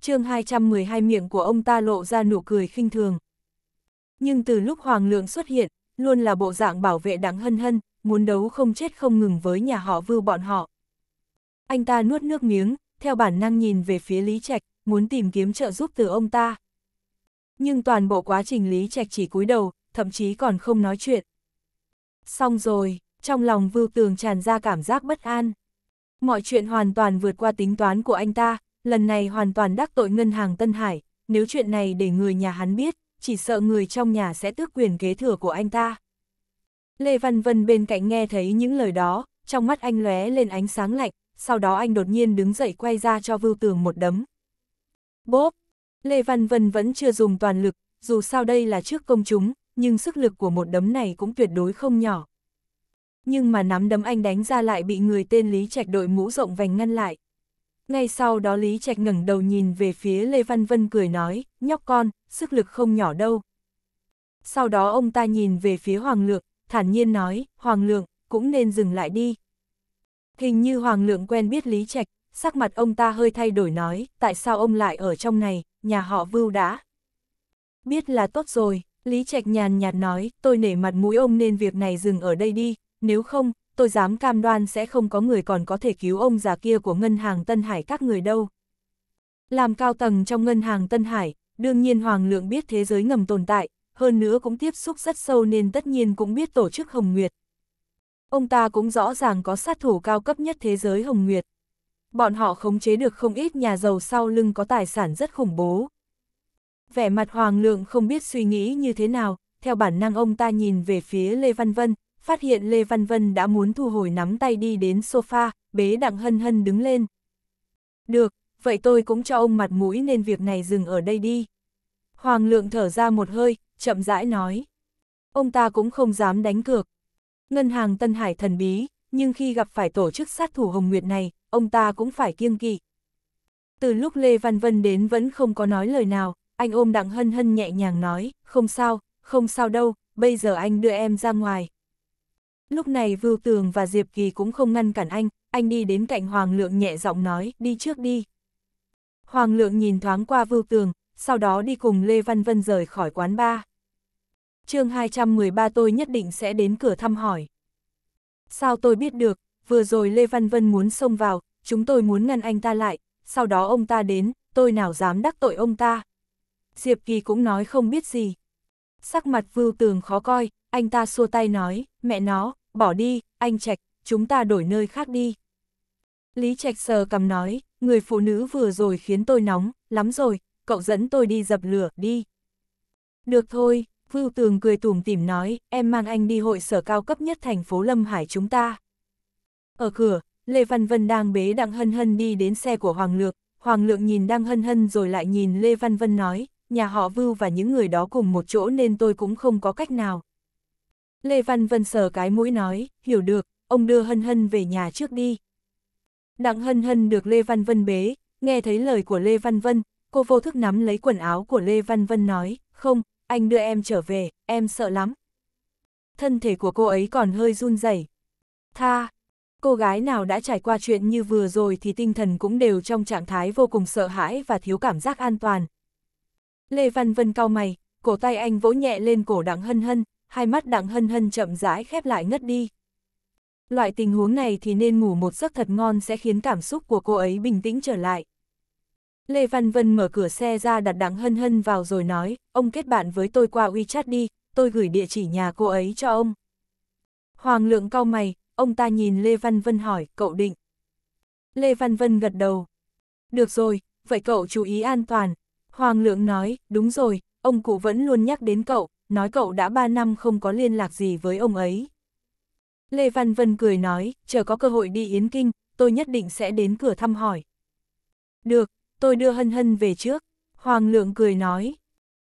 chương 212 miệng của ông ta lộ ra nụ cười khinh thường. Nhưng từ lúc Hoàng Lượng xuất hiện, luôn là bộ dạng bảo vệ đặng hân hân, muốn đấu không chết không ngừng với nhà họ vưu bọn họ. Anh ta nuốt nước miếng, theo bản năng nhìn về phía Lý Trạch, muốn tìm kiếm trợ giúp từ ông ta. Nhưng toàn bộ quá trình Lý Trạch chỉ cúi đầu, thậm chí còn không nói chuyện. Xong rồi, trong lòng Vưu Tường tràn ra cảm giác bất an. Mọi chuyện hoàn toàn vượt qua tính toán của anh ta, lần này hoàn toàn đắc tội ngân hàng Tân Hải, nếu chuyện này để người nhà hắn biết, chỉ sợ người trong nhà sẽ tước quyền kế thừa của anh ta. Lê Văn Vân bên cạnh nghe thấy những lời đó, trong mắt anh lóe lên ánh sáng lạnh, sau đó anh đột nhiên đứng dậy quay ra cho Vưu Tường một đấm. Bốp! Lê Văn Vân vẫn chưa dùng toàn lực, dù sao đây là trước công chúng, nhưng sức lực của một đấm này cũng tuyệt đối không nhỏ. Nhưng mà nắm đấm anh đánh ra lại bị người tên Lý Trạch đội mũ rộng vành ngăn lại. Ngay sau đó Lý Trạch ngẩng đầu nhìn về phía Lê Văn Vân cười nói, nhóc con, sức lực không nhỏ đâu. Sau đó ông ta nhìn về phía Hoàng Lược, thản nhiên nói, Hoàng lượng, cũng nên dừng lại đi. Hình như Hoàng lượng quen biết Lý Trạch, sắc mặt ông ta hơi thay đổi nói, tại sao ông lại ở trong này, nhà họ vưu đã. Biết là tốt rồi, Lý Trạch nhàn nhạt nói, tôi nể mặt mũi ông nên việc này dừng ở đây đi, nếu không, tôi dám cam đoan sẽ không có người còn có thể cứu ông già kia của ngân hàng Tân Hải các người đâu. Làm cao tầng trong ngân hàng Tân Hải, đương nhiên Hoàng Lượng biết thế giới ngầm tồn tại, hơn nữa cũng tiếp xúc rất sâu nên tất nhiên cũng biết tổ chức Hồng Nguyệt. Ông ta cũng rõ ràng có sát thủ cao cấp nhất thế giới Hồng Nguyệt. Bọn họ khống chế được không ít nhà giàu sau lưng có tài sản rất khủng bố. Vẻ mặt Hoàng Lượng không biết suy nghĩ như thế nào, theo bản năng ông ta nhìn về phía Lê Văn Vân, phát hiện Lê Văn Vân đã muốn thu hồi nắm tay đi đến sofa, bế đặng hân hân đứng lên. Được, vậy tôi cũng cho ông mặt mũi nên việc này dừng ở đây đi. Hoàng Lượng thở ra một hơi, chậm rãi nói. Ông ta cũng không dám đánh cược. Ngân hàng Tân Hải thần bí, nhưng khi gặp phải tổ chức sát thủ Hồng Nguyệt này, ông ta cũng phải kiêng kỵ. Từ lúc Lê Văn Vân đến vẫn không có nói lời nào, anh ôm Đặng Hân Hân nhẹ nhàng nói, không sao, không sao đâu, bây giờ anh đưa em ra ngoài. Lúc này Vưu Tường và Diệp Kỳ cũng không ngăn cản anh, anh đi đến cạnh Hoàng Lượng nhẹ giọng nói, đi trước đi. Hoàng Lượng nhìn thoáng qua Vưu Tường, sau đó đi cùng Lê Văn Vân rời khỏi quán bar. chương 213 tôi nhất định sẽ đến cửa thăm hỏi. Sao tôi biết được, vừa rồi Lê Văn Vân muốn xông vào, chúng tôi muốn ngăn anh ta lại, sau đó ông ta đến, tôi nào dám đắc tội ông ta. Diệp Kỳ cũng nói không biết gì. Sắc mặt vưu tường khó coi, anh ta xua tay nói, mẹ nó, bỏ đi, anh Trạch, chúng ta đổi nơi khác đi. Lý Trạch sờ cầm nói, người phụ nữ vừa rồi khiến tôi nóng, lắm rồi, cậu dẫn tôi đi dập lửa, đi. Được thôi, Vưu Tường cười tủm tỉm nói, em mang anh đi hội sở cao cấp nhất thành phố Lâm Hải chúng ta. Ở cửa, Lê Văn Vân đang bế Đặng Hân Hân đi đến xe của Hoàng Lược, Hoàng Lượng nhìn Đặng Hân Hân rồi lại nhìn Lê Văn Vân nói, nhà họ Vưu và những người đó cùng một chỗ nên tôi cũng không có cách nào. Lê Văn Vân sờ cái mũi nói, hiểu được, ông đưa Hân Hân về nhà trước đi. Đặng Hân Hân được Lê Văn Vân bế, nghe thấy lời của Lê Văn Vân, cô vô thức nắm lấy quần áo của Lê Văn Vân nói, không, anh đưa em trở về, em sợ lắm. Thân thể của cô ấy còn hơi run rẩy. Tha, cô gái nào đã trải qua chuyện như vừa rồi thì tinh thần cũng đều trong trạng thái vô cùng sợ hãi và thiếu cảm giác an toàn. Lê Văn Vân cau mày, cổ tay anh vỗ nhẹ lên cổ đặng hân hân, hai mắt đặng hân hân chậm rãi khép lại ngất đi. Loại tình huống này thì nên ngủ một giấc thật ngon sẽ khiến cảm xúc của cô ấy bình tĩnh trở lại. Lê Văn Vân mở cửa xe ra đặt đặng hân hân vào rồi nói, ông kết bạn với tôi qua WeChat đi, tôi gửi địa chỉ nhà cô ấy cho ông. Hoàng lượng cau mày, ông ta nhìn Lê Văn Vân hỏi, cậu định. Lê Văn Vân gật đầu. Được rồi, vậy cậu chú ý an toàn. Hoàng lượng nói, đúng rồi, ông cụ vẫn luôn nhắc đến cậu, nói cậu đã 3 năm không có liên lạc gì với ông ấy. Lê Văn Vân cười nói, chờ có cơ hội đi Yến Kinh, tôi nhất định sẽ đến cửa thăm hỏi. Được, tôi đưa hân hân về trước. Hoàng lượng cười nói.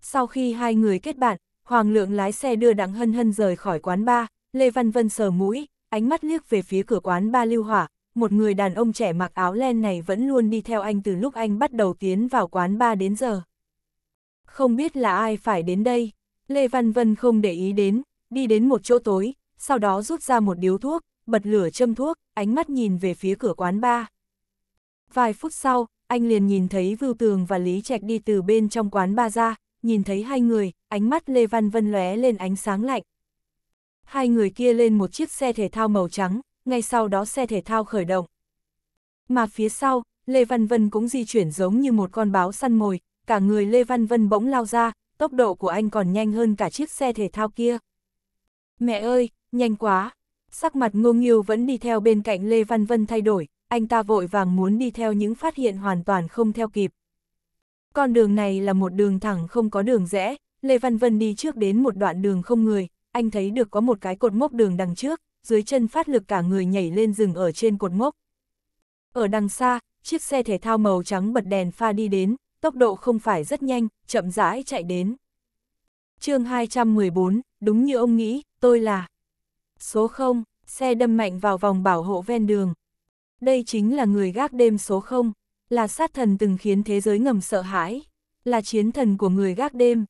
Sau khi hai người kết bạn, Hoàng lượng lái xe đưa đặng hân hân rời khỏi quán ba, Lê Văn Vân sờ mũi, ánh mắt liếc về phía cửa quán ba lưu hỏa. Một người đàn ông trẻ mặc áo len này vẫn luôn đi theo anh từ lúc anh bắt đầu tiến vào quán ba đến giờ. Không biết là ai phải đến đây, Lê Văn Vân không để ý đến, đi đến một chỗ tối, sau đó rút ra một điếu thuốc, bật lửa châm thuốc, ánh mắt nhìn về phía cửa quán ba. Vài phút sau, anh liền nhìn thấy Vưu Tường và Lý Trạch đi từ bên trong quán ba ra, nhìn thấy hai người, ánh mắt Lê Văn Vân lóe lên ánh sáng lạnh. Hai người kia lên một chiếc xe thể thao màu trắng, ngay sau đó xe thể thao khởi động. Mà phía sau, Lê Văn Vân cũng di chuyển giống như một con báo săn mồi, cả người Lê Văn Vân bỗng lao ra, tốc độ của anh còn nhanh hơn cả chiếc xe thể thao kia. Mẹ ơi, nhanh quá! Sắc mặt ngô nghiêu vẫn đi theo bên cạnh Lê Văn Vân thay đổi, anh ta vội vàng muốn đi theo những phát hiện hoàn toàn không theo kịp. Con đường này là một đường thẳng không có đường rẽ, Lê Văn Vân đi trước đến một đoạn đường không người, anh thấy được có một cái cột mốc đường đằng trước, dưới chân phát lực cả người nhảy lên rừng ở trên cột mốc. Ở đằng xa, chiếc xe thể thao màu trắng bật đèn pha đi đến, tốc độ không phải rất nhanh, chậm rãi chạy đến. chương 214, đúng như ông nghĩ, tôi là số 0, xe đâm mạnh vào vòng bảo hộ ven đường, đây chính là người gác đêm số 0, là sát thần từng khiến thế giới ngầm sợ hãi, là chiến thần của người gác đêm.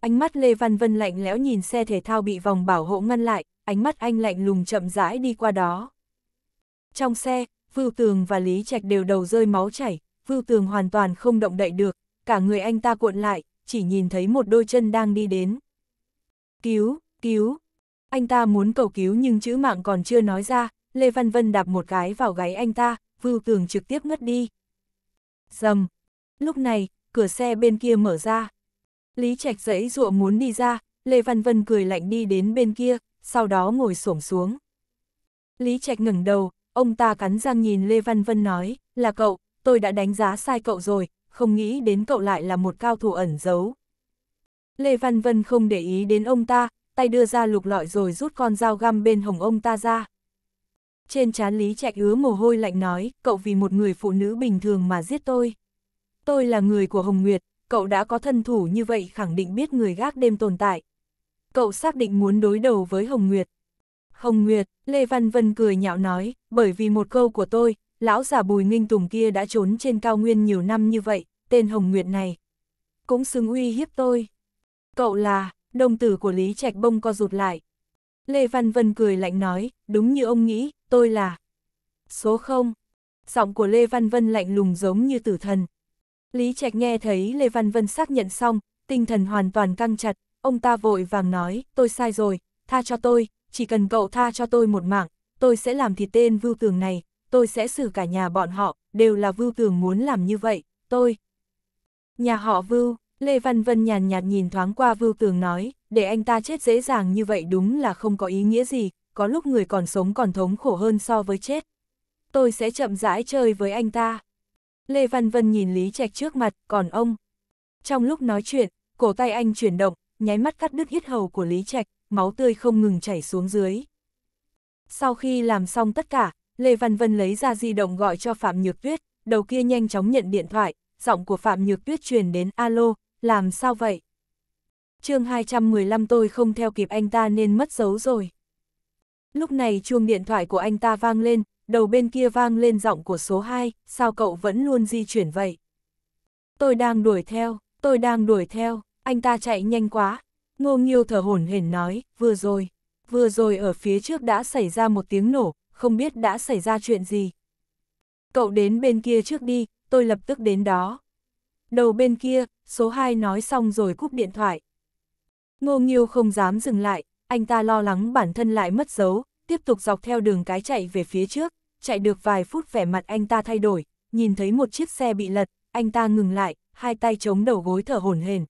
Ánh mắt Lê Văn Vân lạnh lẽo nhìn xe thể thao bị vòng bảo hộ ngăn lại, ánh mắt anh lạnh lùng chậm rãi đi qua đó. Trong xe, Vưu Tường và Lý Trạch đều đầu rơi máu chảy, Vưu Tường hoàn toàn không động đậy được, cả người anh ta cuộn lại, chỉ nhìn thấy một đôi chân đang đi đến. Cứu, cứu. Anh ta muốn cầu cứu nhưng chữ mạng còn chưa nói ra, Lê Văn Vân đạp một cái vào gáy anh ta, Vưu tường trực tiếp ngất đi. Dầm! Lúc này, cửa xe bên kia mở ra. Lý Trạch dãy ruộng muốn đi ra, Lê Văn Vân cười lạnh đi đến bên kia, sau đó ngồi xổm xuống. Lý Trạch ngẩng đầu, ông ta cắn răng nhìn Lê Văn Vân nói, là cậu, tôi đã đánh giá sai cậu rồi, không nghĩ đến cậu lại là một cao thủ ẩn giấu. Lê Văn Vân không để ý đến ông ta, tay đưa ra lục lọi rồi rút con dao găm bên hồng ông ta ra. Trên trán Lý Trạch ứa mồ hôi lạnh nói, cậu vì một người phụ nữ bình thường mà giết tôi. Tôi là người của Hồng Nguyệt, cậu đã có thân thủ như vậy khẳng định biết người gác đêm tồn tại. Cậu xác định muốn đối đầu với Hồng Nguyệt. Hồng Nguyệt, Lê Văn Vân cười nhạo nói, bởi vì một câu của tôi, lão giả bùi nghinh tùng kia đã trốn trên cao nguyên nhiều năm như vậy, tên Hồng Nguyệt này. Cũng xứng uy hiếp tôi. Cậu là, đồng tử của Lý Trạch Bông co rụt lại, Lê Văn Vân cười lạnh nói, đúng như ông nghĩ, tôi là số 0. Giọng của Lê Văn Vân lạnh lùng giống như tử thần. Lý Trạch nghe thấy Lê Văn Vân xác nhận xong, tinh thần hoàn toàn căng chặt, ông ta vội vàng nói, tôi sai rồi, tha cho tôi, chỉ cần cậu tha cho tôi một mạng, tôi sẽ làm thịt tên vưu tường này, tôi sẽ xử cả nhà bọn họ, đều là vưu tường muốn làm như vậy, tôi. Nhà họ vưu, Lê Văn Vân nhàn nhạt nhìn thoáng qua vưu tường nói, để anh ta chết dễ dàng như vậy đúng là không có ý nghĩa gì, có lúc người còn sống còn thống khổ hơn so với chết. Tôi sẽ chậm rãi chơi với anh ta. Lê Văn Vân nhìn Lý Trạch trước mặt, còn ông. Trong lúc nói chuyện, cổ tay anh chuyển động, nháy mắt cắt đứt yết hầu của Lý Trạch, máu tươi không ngừng chảy xuống dưới. Sau khi làm xong tất cả, Lê Văn Vân lấy ra di động gọi cho Phạm Nhược Tuyết, đầu kia nhanh chóng nhận điện thoại, giọng của Phạm Nhược Tuyết truyền đến alo, làm sao vậy? chương 215 tôi không theo kịp anh ta nên mất dấu rồi. Lúc này chuông điện thoại của anh ta vang lên, đầu bên kia vang lên giọng của số 2, sao cậu vẫn luôn di chuyển vậy? Tôi đang đuổi theo, tôi đang đuổi theo, anh ta chạy nhanh quá. Ngô Nghiêu thở hổn hển nói, vừa rồi, vừa rồi ở phía trước đã xảy ra một tiếng nổ, không biết đã xảy ra chuyện gì. Cậu đến bên kia trước đi, tôi lập tức đến đó. Đầu bên kia, số 2 nói xong rồi cúp điện thoại. Ngô Nghiêu không dám dừng lại, anh ta lo lắng bản thân lại mất dấu, tiếp tục dọc theo đường cái chạy về phía trước, chạy được vài phút vẻ mặt anh ta thay đổi, nhìn thấy một chiếc xe bị lật, anh ta ngừng lại, hai tay chống đầu gối thở hổn hển.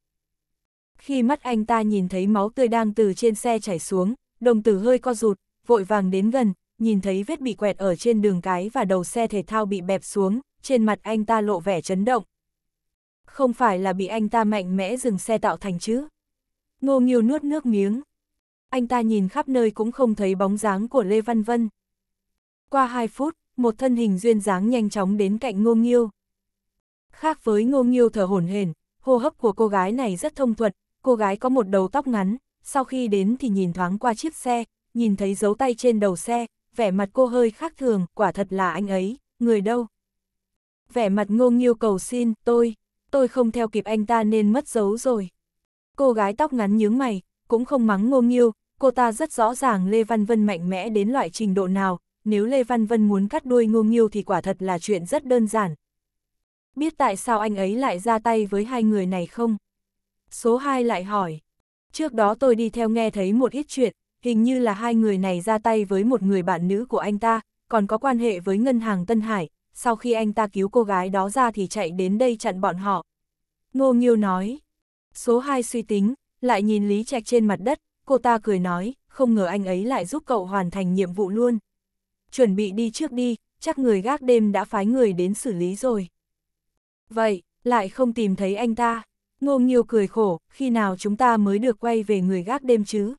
Khi mắt anh ta nhìn thấy máu tươi đang từ trên xe chảy xuống, đồng tử hơi co rụt, vội vàng đến gần, nhìn thấy vết bị quẹt ở trên đường cái và đầu xe thể thao bị bẹp xuống, trên mặt anh ta lộ vẻ chấn động. Không phải là bị anh ta mạnh mẽ dừng xe tạo thành chứ? Ngô Nghiêu nuốt nước miếng. Anh ta nhìn khắp nơi cũng không thấy bóng dáng của Lê Văn Vân. Qua 2 phút, một thân hình duyên dáng nhanh chóng đến cạnh Ngô Nghiêu. Khác với Ngô Nghiêu thở hổn hển, hô hấp của cô gái này rất thông thuật, cô gái có một đầu tóc ngắn, sau khi đến thì nhìn thoáng qua chiếc xe, nhìn thấy dấu tay trên đầu xe, vẻ mặt cô hơi khác thường, quả thật là anh ấy, người đâu. Vẻ mặt Ngô Nghiêu cầu xin, tôi, tôi không theo kịp anh ta nên mất dấu rồi. Cô gái tóc ngắn nhướng mày, cũng không mắng ngô nghiêu, cô ta rất rõ ràng Lê Văn Vân mạnh mẽ đến loại trình độ nào, nếu Lê Văn Vân muốn cắt đuôi ngô nghiêu thì quả thật là chuyện rất đơn giản. Biết tại sao anh ấy lại ra tay với hai người này không? Số 2 lại hỏi. Trước đó tôi đi theo nghe thấy một ít chuyện, hình như là hai người này ra tay với một người bạn nữ của anh ta, còn có quan hệ với ngân hàng Tân Hải, sau khi anh ta cứu cô gái đó ra thì chạy đến đây chặn bọn họ. Ngô Nghiêu nói, Số 2 suy tính, lại nhìn Lý Trạch trên mặt đất, cô ta cười nói, không ngờ anh ấy lại giúp cậu hoàn thành nhiệm vụ luôn. Chuẩn bị đi trước đi, chắc người gác đêm đã phái người đến xử lý rồi. Vậy, lại không tìm thấy anh ta. Ngô nhiêu cười khổ, khi nào chúng ta mới được quay về người gác đêm chứ?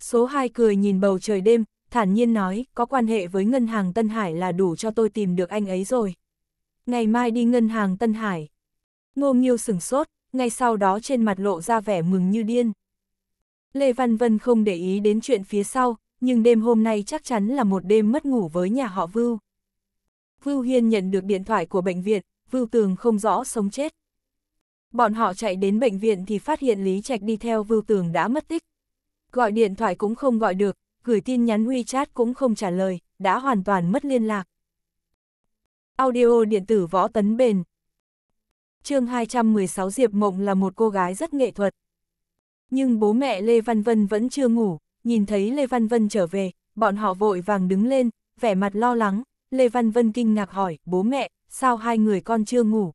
Số 2 cười nhìn bầu trời đêm, thản nhiên nói, có quan hệ với ngân hàng Tân Hải là đủ cho tôi tìm được anh ấy rồi. Ngày mai đi ngân hàng Tân Hải. Ngô nhiêu sửng sốt, ngay sau đó trên mặt lộ ra vẻ mừng như điên. Lê Văn Vân không để ý đến chuyện phía sau, nhưng đêm hôm nay chắc chắn là một đêm mất ngủ với nhà họ Vưu. Vưu Hiên nhận được điện thoại của bệnh viện, Vưu Tường không rõ sống chết. Bọn họ chạy đến bệnh viện thì phát hiện Lý Trạch đi theo Vưu Tường đã mất tích. Gọi điện thoại cũng không gọi được, gửi tin nhắn WeChat cũng không trả lời, đã hoàn toàn mất liên lạc. Audio điện tử võ tấn bền, chương 216 Diệp Mộng là một cô gái rất nghệ thuật. Nhưng bố mẹ Lê Văn Vân vẫn chưa ngủ, nhìn thấy Lê Văn Vân trở về, bọn họ vội vàng đứng lên, vẻ mặt lo lắng, Lê Văn Vân kinh ngạc hỏi, bố mẹ, sao hai người con chưa ngủ?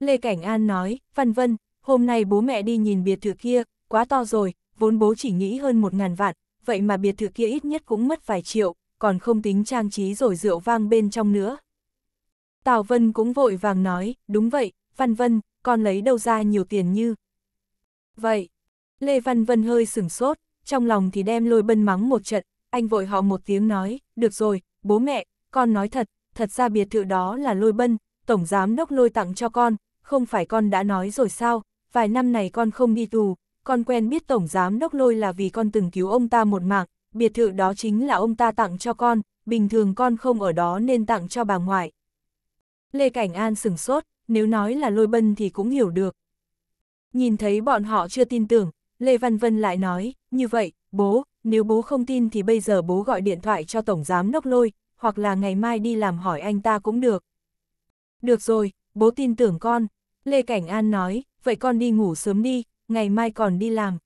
Lê Cảnh An nói, Văn Vân, hôm nay bố mẹ đi nhìn biệt thự kia, quá to rồi, vốn bố chỉ nghĩ hơn một ngàn vạn, vậy mà biệt thự kia ít nhất cũng mất vài triệu, còn không tính trang trí rồi rượu vang bên trong nữa. Tào Vân cũng vội vàng nói, đúng vậy, Văn Vân, con lấy đâu ra nhiều tiền như? Vậy, Lê Văn Vân hơi sửng sốt, trong lòng thì đem lôi bân mắng một trận, anh vội họ một tiếng nói, được rồi, bố mẹ, con nói thật, thật ra biệt thự đó là lôi bân, tổng giám đốc lôi tặng cho con, không phải con đã nói rồi sao, vài năm này con không đi tù, con quen biết tổng giám đốc lôi là vì con từng cứu ông ta một mạng, biệt thự đó chính là ông ta tặng cho con, bình thường con không ở đó nên tặng cho bà ngoại. Lê Cảnh An sửng sốt, nếu nói là lôi bân thì cũng hiểu được. Nhìn thấy bọn họ chưa tin tưởng, Lê Văn Vân lại nói, như vậy, bố, nếu bố không tin thì bây giờ bố gọi điện thoại cho Tổng Giám Đốc Lôi, hoặc là ngày mai đi làm hỏi anh ta cũng được. Được rồi, bố tin tưởng con. Lê Cảnh An nói, vậy con đi ngủ sớm đi, ngày mai còn đi làm.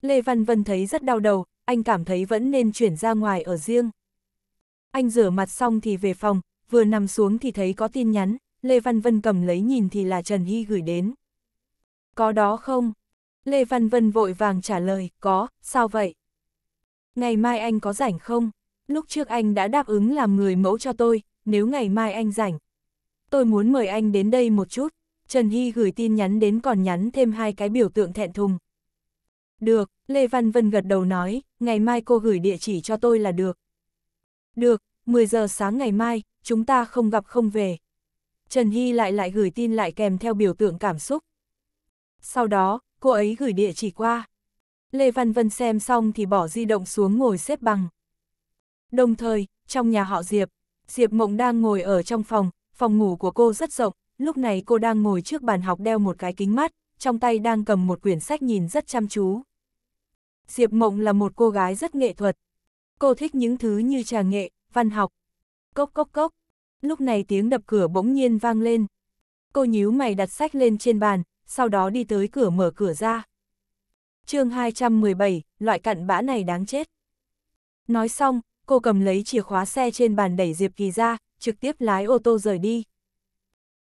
Lê Văn Vân thấy rất đau đầu, anh cảm thấy vẫn nên chuyển ra ngoài ở riêng. Anh rửa mặt xong thì về phòng, vừa nằm xuống thì thấy có tin nhắn, Lê Văn Vân cầm lấy nhìn thì là Trần Hy gửi đến. Có đó không? Lê Văn Vân vội vàng trả lời, có, sao vậy? Ngày mai anh có rảnh không? Lúc trước anh đã đáp ứng làm người mẫu cho tôi, nếu ngày mai anh rảnh. Tôi muốn mời anh đến đây một chút. Trần Hy gửi tin nhắn đến còn nhắn thêm hai cái biểu tượng thẹn thùng. Được, Lê Văn Vân gật đầu nói, ngày mai cô gửi địa chỉ cho tôi là được. Được, 10 giờ sáng ngày mai, chúng ta không gặp không về. Trần Hy lại lại gửi tin lại kèm theo biểu tượng cảm xúc. Sau đó, cô ấy gửi địa chỉ qua. Lê Văn Vân xem xong thì bỏ di động xuống ngồi xếp bằng. Đồng thời, trong nhà họ Diệp, Diệp Mộng đang ngồi ở trong phòng, phòng ngủ của cô rất rộng, lúc này cô đang ngồi trước bàn học đeo một cái kính mắt, trong tay đang cầm một quyển sách nhìn rất chăm chú. Diệp Mộng là một cô gái rất nghệ thuật. Cô thích những thứ như trà nghệ, văn học. Cốc cốc cốc, lúc này tiếng đập cửa bỗng nhiên vang lên. Cô nhíu mày đặt sách lên trên bàn, sau đó đi tới cửa mở cửa ra. chương 217, loại cặn bã này đáng chết. Nói xong, cô cầm lấy chìa khóa xe trên bàn đẩy Diệp Kỳ ra, trực tiếp lái ô tô rời đi.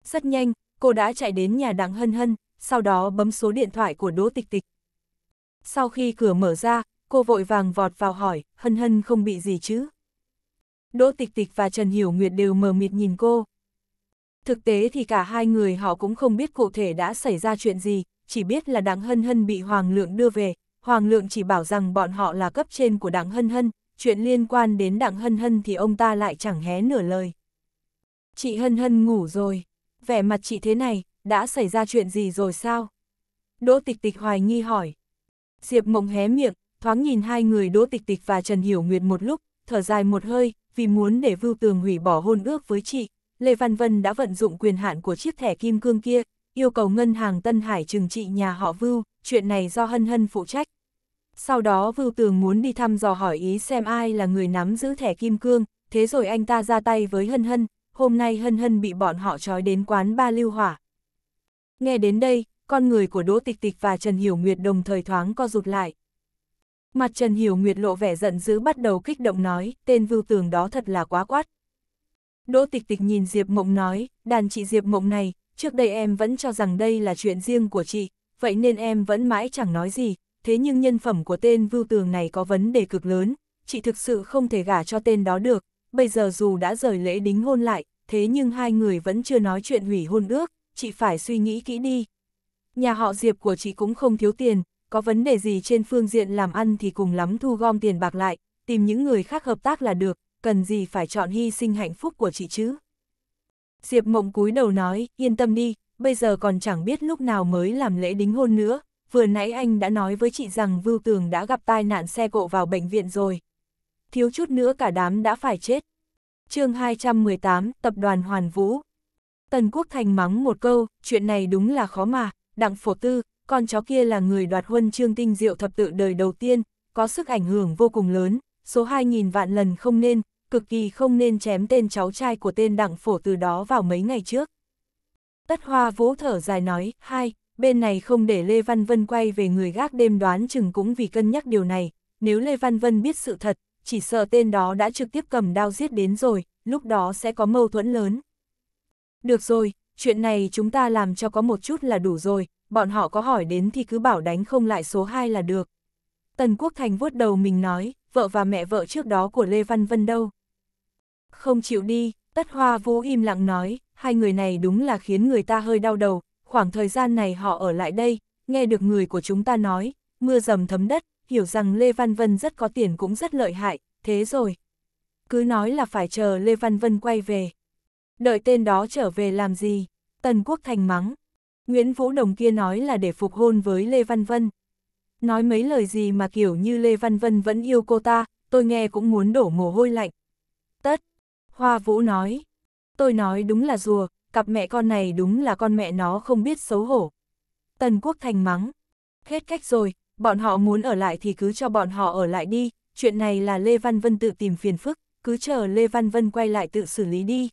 Rất nhanh, cô đã chạy đến nhà đặng hân hân, sau đó bấm số điện thoại của Đỗ Tịch Tịch. Sau khi cửa mở ra, cô vội vàng vọt vào hỏi, hân hân không bị gì chứ? Đỗ Tịch Tịch và Trần Hiểu Nguyệt đều mờ mịt nhìn cô. Thực tế thì cả hai người họ cũng không biết cụ thể đã xảy ra chuyện gì, chỉ biết là Đặng Hân Hân bị Hoàng Lượng đưa về, Hoàng Lượng chỉ bảo rằng bọn họ là cấp trên của Đặng Hân Hân, chuyện liên quan đến Đặng Hân Hân thì ông ta lại chẳng hé nửa lời. Chị Hân Hân ngủ rồi, vẻ mặt chị thế này, đã xảy ra chuyện gì rồi sao? Đỗ Tịch Tịch hoài nghi hỏi. Diệp Mộng hé miệng, thoáng nhìn hai người Đỗ Tịch Tịch và Trần Hiểu Nguyệt một lúc, thở dài một hơi, vì muốn để Vưu Tường hủy bỏ hôn ước với chị, Lê Văn Vân đã vận dụng quyền hạn của chiếc thẻ kim cương kia, yêu cầu ngân hàng Tân Hải trừng trị nhà họ Vưu, chuyện này do Hân Hân phụ trách. Sau đó Vưu Tường muốn đi thăm dò hỏi ý xem ai là người nắm giữ thẻ kim cương, thế rồi anh ta ra tay với Hân Hân, hôm nay Hân Hân bị bọn họ trói đến quán ba lưu hỏa. Nghe đến đây, con người của Đỗ Tịch Tịch và Trần Hiểu Nguyệt đồng thời thoáng co rụt lại, Mặt Trần Hiểu Nguyệt lộ vẻ giận dữ bắt đầu kích động nói, tên vưu tường đó thật là quá quát. Đỗ tịch tịch nhìn Diệp Mộng nói, đàn chị Diệp Mộng này, trước đây em vẫn cho rằng đây là chuyện riêng của chị, vậy nên em vẫn mãi chẳng nói gì, thế nhưng nhân phẩm của tên vưu tường này có vấn đề cực lớn, chị thực sự không thể gả cho tên đó được, bây giờ dù đã rời lễ đính hôn lại, thế nhưng hai người vẫn chưa nói chuyện hủy hôn ước, chị phải suy nghĩ kỹ đi. Nhà họ Diệp của chị cũng không thiếu tiền, có vấn đề gì trên phương diện làm ăn thì cùng lắm thu gom tiền bạc lại, tìm những người khác hợp tác là được, cần gì phải chọn hy sinh hạnh phúc của chị chứ. Diệp Mộng cúi đầu nói, yên tâm đi, bây giờ còn chẳng biết lúc nào mới làm lễ đính hôn nữa, vừa nãy anh đã nói với chị rằng Vưu Tường đã gặp tai nạn xe cộ vào bệnh viện rồi. Thiếu chút nữa cả đám đã phải chết. chương 218, Tập đoàn Hoàn Vũ. Tần Quốc Thành mắng một câu, chuyện này đúng là khó mà, Đặng Phổ Tư, con chó kia là người đoạt huân chương tinh diệu thập tự đời đầu tiên, có sức ảnh hưởng vô cùng lớn, số 2.000 vạn lần không nên, cực kỳ không nên chém tên cháu trai của tên đặng phổ từ đó vào mấy ngày trước. Tất hoa vỗ thở dài nói, hai, bên này không để Lê Văn Vân quay về người gác đêm đoán chừng cũng vì cân nhắc điều này, nếu Lê Văn Vân biết sự thật, chỉ sợ tên đó đã trực tiếp cầm đao giết đến rồi, lúc đó sẽ có mâu thuẫn lớn. Được rồi, chuyện này chúng ta làm cho có một chút là đủ rồi, bọn họ có hỏi đến thì cứ bảo đánh không lại số 2 là được. Tần Quốc Thành vuốt đầu mình nói, vợ và mẹ vợ trước đó của Lê Văn Vân đâu. Không chịu đi, Tất Hoa Vũ im lặng nói, hai người này đúng là khiến người ta hơi đau đầu, khoảng thời gian này họ ở lại đây, nghe được người của chúng ta nói, mưa dầm thấm đất, hiểu rằng Lê Văn Vân rất có tiền cũng rất lợi hại, thế rồi. Cứ nói là phải chờ Lê Văn Vân quay về. Đợi tên đó trở về làm gì? Tần Quốc Thành mắng, Nguyễn Vũ Đồng kia nói là để phục hôn với Lê Văn Vân. Nói mấy lời gì mà kiểu như Lê Văn Vân vẫn yêu cô ta, tôi nghe cũng muốn đổ mồ hôi lạnh. Tất, Hoa Vũ nói, tôi nói đúng là rùa, cặp mẹ con này đúng là con mẹ nó không biết xấu hổ. Tần Quốc Thành mắng, hết cách rồi, bọn họ muốn ở lại thì cứ cho bọn họ ở lại đi, chuyện này là Lê Văn Vân tự tìm phiền phức, cứ chờ Lê Văn Vân quay lại tự xử lý đi.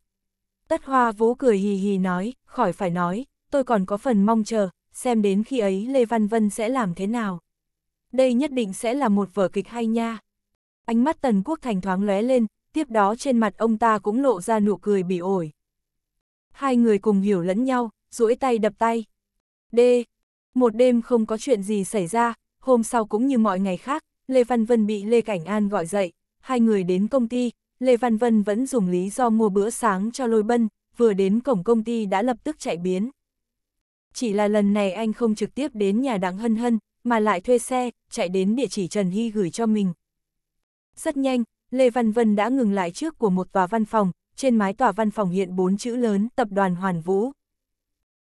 Tất Hoa Vũ cười hì hì nói, khỏi phải nói, tôi còn có phần mong chờ, xem đến khi ấy Lê Văn Vân sẽ làm thế nào. Đây nhất định sẽ là một vở kịch hay nha. Ánh mắt Tần Quốc Thành thoáng lóe lên, tiếp đó trên mặt ông ta cũng lộ ra nụ cười bỉ ổi. Hai người cùng hiểu lẫn nhau, duỗi tay đập tay. D. Một đêm không có chuyện gì xảy ra, hôm sau cũng như mọi ngày khác, Lê Văn Vân bị Lê Cảnh An gọi dậy, hai người đến công ty, Lê Văn Vân vẫn dùng lý do mua bữa sáng cho lôi bân, vừa đến cổng công ty đã lập tức chạy biến chỉ là lần này anh không trực tiếp đến nhà đặng hân hân, mà lại thuê xe, chạy đến địa chỉ Trần Hy gửi cho mình. Rất nhanh, Lê Văn Vân đã ngừng lại trước của một tòa văn phòng, trên mái tòa văn phòng hiện bốn chữ lớn Tập đoàn Hoàn Vũ.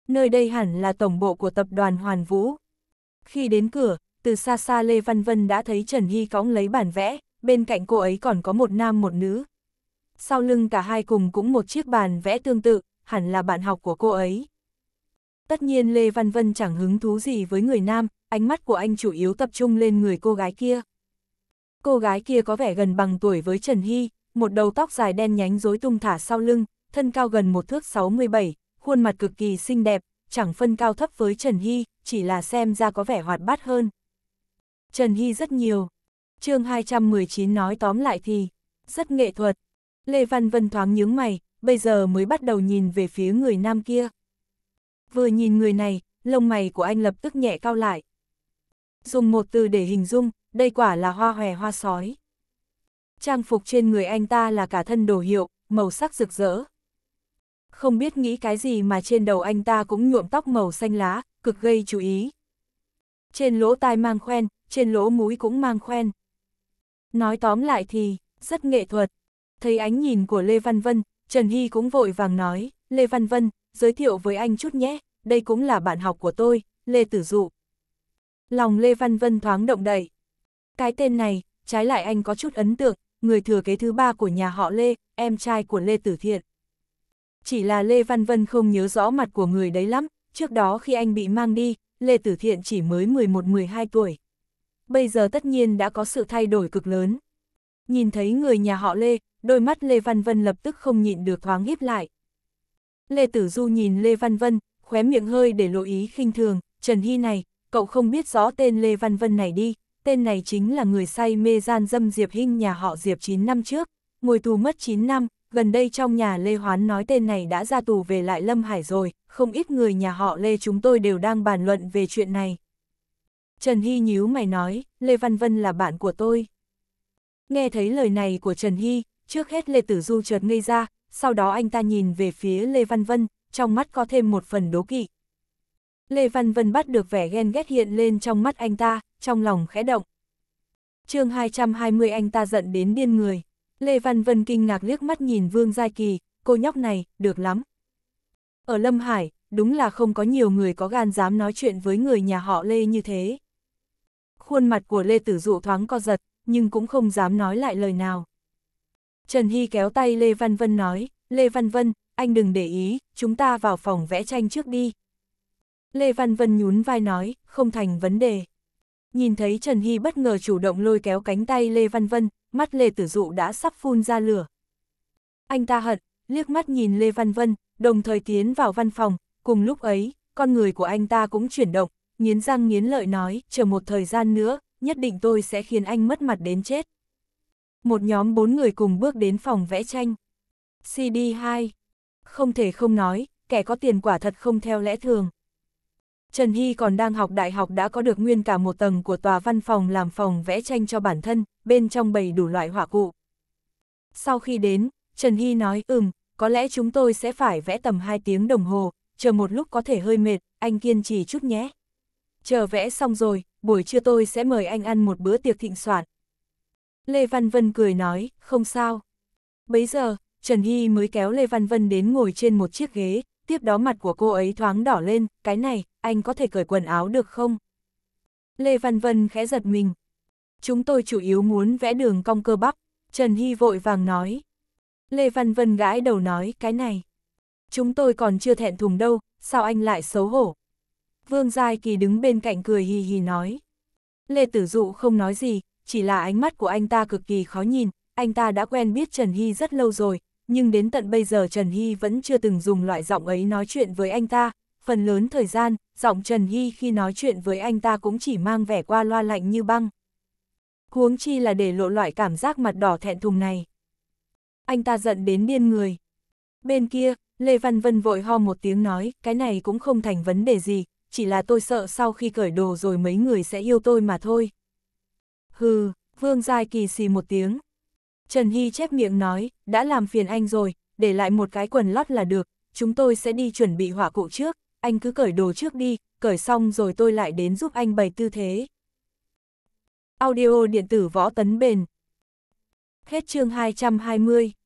Nơi đây hẳn là tổng bộ của Tập đoàn Hoàn Vũ. Khi đến cửa, từ xa xa Lê Văn Vân đã thấy Trần Hy cõng lấy bản vẽ, bên cạnh cô ấy còn có một nam một nữ. Sau lưng cả hai cùng cũng một chiếc bàn vẽ tương tự, hẳn là bạn học của cô ấy. Tất nhiên Lê Văn Vân chẳng hứng thú gì với người nam, ánh mắt của anh chủ yếu tập trung lên người cô gái kia. Cô gái kia có vẻ gần bằng tuổi với Trần Hy, một đầu tóc dài đen nhánh rối tung thả sau lưng, thân cao gần một thước 67, khuôn mặt cực kỳ xinh đẹp, chẳng phân cao thấp với Trần Hy, chỉ là xem ra có vẻ hoạt bát hơn. Trần Hy rất nhiều. chương 219 nói tóm lại thì, rất nghệ thuật. Lê Văn Vân thoáng nhướng mày, bây giờ mới bắt đầu nhìn về phía người nam kia. Vừa nhìn người này, lông mày của anh lập tức nhẹ cao lại. Dùng một từ để hình dung, đây quả là hoa hòe hoa sói. Trang phục trên người anh ta là cả thân đồ hiệu, màu sắc rực rỡ. Không biết nghĩ cái gì mà trên đầu anh ta cũng nhuộm tóc màu xanh lá, cực gây chú ý. Trên lỗ tai mang khoen, trên lỗ mũi cũng mang khoen. Nói tóm lại thì, rất nghệ thuật. Thấy ánh nhìn của Lê Văn Vân, Trần Hy cũng vội vàng nói, Lê Văn Vân, giới thiệu với anh chút nhé, đây cũng là bạn học của tôi, Lê Tử Dụ. Lòng Lê Văn Vân thoáng động đậy. Cái tên này, trái lại anh có chút ấn tượng, người thừa kế thứ ba của nhà họ Lê, em trai của Lê Tử Thiện. Chỉ là Lê Văn Vân không nhớ rõ mặt của người đấy lắm, trước đó khi anh bị mang đi, Lê Tử Thiện chỉ mới 11-12 tuổi. Bây giờ tất nhiên đã có sự thay đổi cực lớn. Nhìn thấy người nhà họ Lê, đôi mắt Lê Văn Vân lập tức không nhịn được thoáng híp lại, Lê Tử Du nhìn Lê Văn Vân, khóe miệng hơi để lộ ý khinh thường, Trần Hy này, cậu không biết rõ tên Lê Văn Vân này đi, tên này chính là người say mê gian dâm Diệp Hinh nhà họ Diệp 9 năm trước, ngồi tù mất 9 năm, gần đây trong nhà Lê Hoán nói tên này đã ra tù về lại Lâm Hải rồi, không ít người nhà họ Lê chúng tôi đều đang bàn luận về chuyện này. Trần Hy nhíu mày nói, Lê Văn Vân là bạn của tôi. Nghe thấy lời này của Trần Hy, trước hết Lê Tử Du chợt ngây ra, sau đó anh ta nhìn về phía Lê Văn Vân, trong mắt có thêm một phần đố kỵ. Lê Văn Vân bắt được vẻ ghen ghét hiện lên trong mắt anh ta, trong lòng khẽ động. chương 220 anh ta giận đến điên người. Lê Văn Vân kinh ngạc liếc mắt nhìn Vương Giai Kỳ, cô nhóc này, được lắm. Ở Lâm Hải, đúng là không có nhiều người có gan dám nói chuyện với người nhà họ Lê như thế. Khuôn mặt của Lê Tử Dụ thoáng co giật, nhưng cũng không dám nói lại lời nào. Trần Hy kéo tay Lê Văn Vân nói, Lê Văn Vân, anh đừng để ý, chúng ta vào phòng vẽ tranh trước đi. Lê Văn Vân nhún vai nói, không thành vấn đề. Nhìn thấy Trần Hy bất ngờ chủ động lôi kéo cánh tay Lê Văn Vân, mắt Lê Tử Dụ đã sắp phun ra lửa. Anh ta hận, liếc mắt nhìn Lê Văn Vân, đồng thời tiến vào văn phòng, cùng lúc ấy, con người của anh ta cũng chuyển động, nghiến răng nghiến lợi nói, chờ một thời gian nữa, nhất định tôi sẽ khiến anh mất mặt đến chết một nhóm bốn người cùng bước đến phòng vẽ tranh. CD2. Không thể không nói, kẻ có tiền quả thật không theo lẽ thường. Trần Hy còn đang học đại học đã có được nguyên cả một tầng của tòa văn phòng làm phòng vẽ tranh cho bản thân, bên trong bầy đủ loại họa cụ. Sau khi đến, Trần Hy nói ừm, có lẽ chúng tôi sẽ phải vẽ tầm 2 tiếng đồng hồ, chờ một lúc có thể hơi mệt, anh kiên trì chút nhé. Chờ vẽ xong rồi, buổi trưa tôi sẽ mời anh ăn một bữa tiệc thịnh soạn. Lê Văn Vân cười nói, không sao. Bấy giờ, Trần Hy mới kéo Lê Văn Vân đến ngồi trên một chiếc ghế, tiếp đó mặt của cô ấy thoáng đỏ lên, cái này, anh có thể cởi quần áo được không? Lê Văn Vân khẽ giật mình. Chúng tôi chủ yếu muốn vẽ đường cong cơ bắp, Trần Hy vội vàng nói. Lê Văn Vân gãi đầu nói cái này. Chúng tôi còn chưa thẹn thùng đâu, sao anh lại xấu hổ? Vương Giai Kỳ đứng bên cạnh cười hì hì nói. Lê Tử Dụ không nói gì, chỉ là ánh mắt của anh ta cực kỳ khó nhìn, anh ta đã quen biết Trần Hy rất lâu rồi, nhưng đến tận bây giờ Trần Hy vẫn chưa từng dùng loại giọng ấy nói chuyện với anh ta. Phần lớn thời gian, giọng Trần Hy khi nói chuyện với anh ta cũng chỉ mang vẻ qua loa lạnh như băng. Huống chi là để lộ loại cảm giác mặt đỏ thẹn thùng này. Anh ta giận đến điên người. Bên kia, Lê Văn Vân vội ho một tiếng nói, cái này cũng không thành vấn đề gì, chỉ là tôi sợ sau khi cởi đồ rồi mấy người sẽ yêu tôi mà thôi. Hừ, Vương Giai Kỳ xì một tiếng. Trần Hy chép miệng nói, đã làm phiền anh rồi, để lại một cái quần lót là được, chúng tôi sẽ đi chuẩn bị hỏa cụ trước, anh cứ cởi đồ trước đi, cởi xong rồi tôi lại đến giúp anh bày tư thế. Audio điện tử võ tấn bền. Hết chương 220.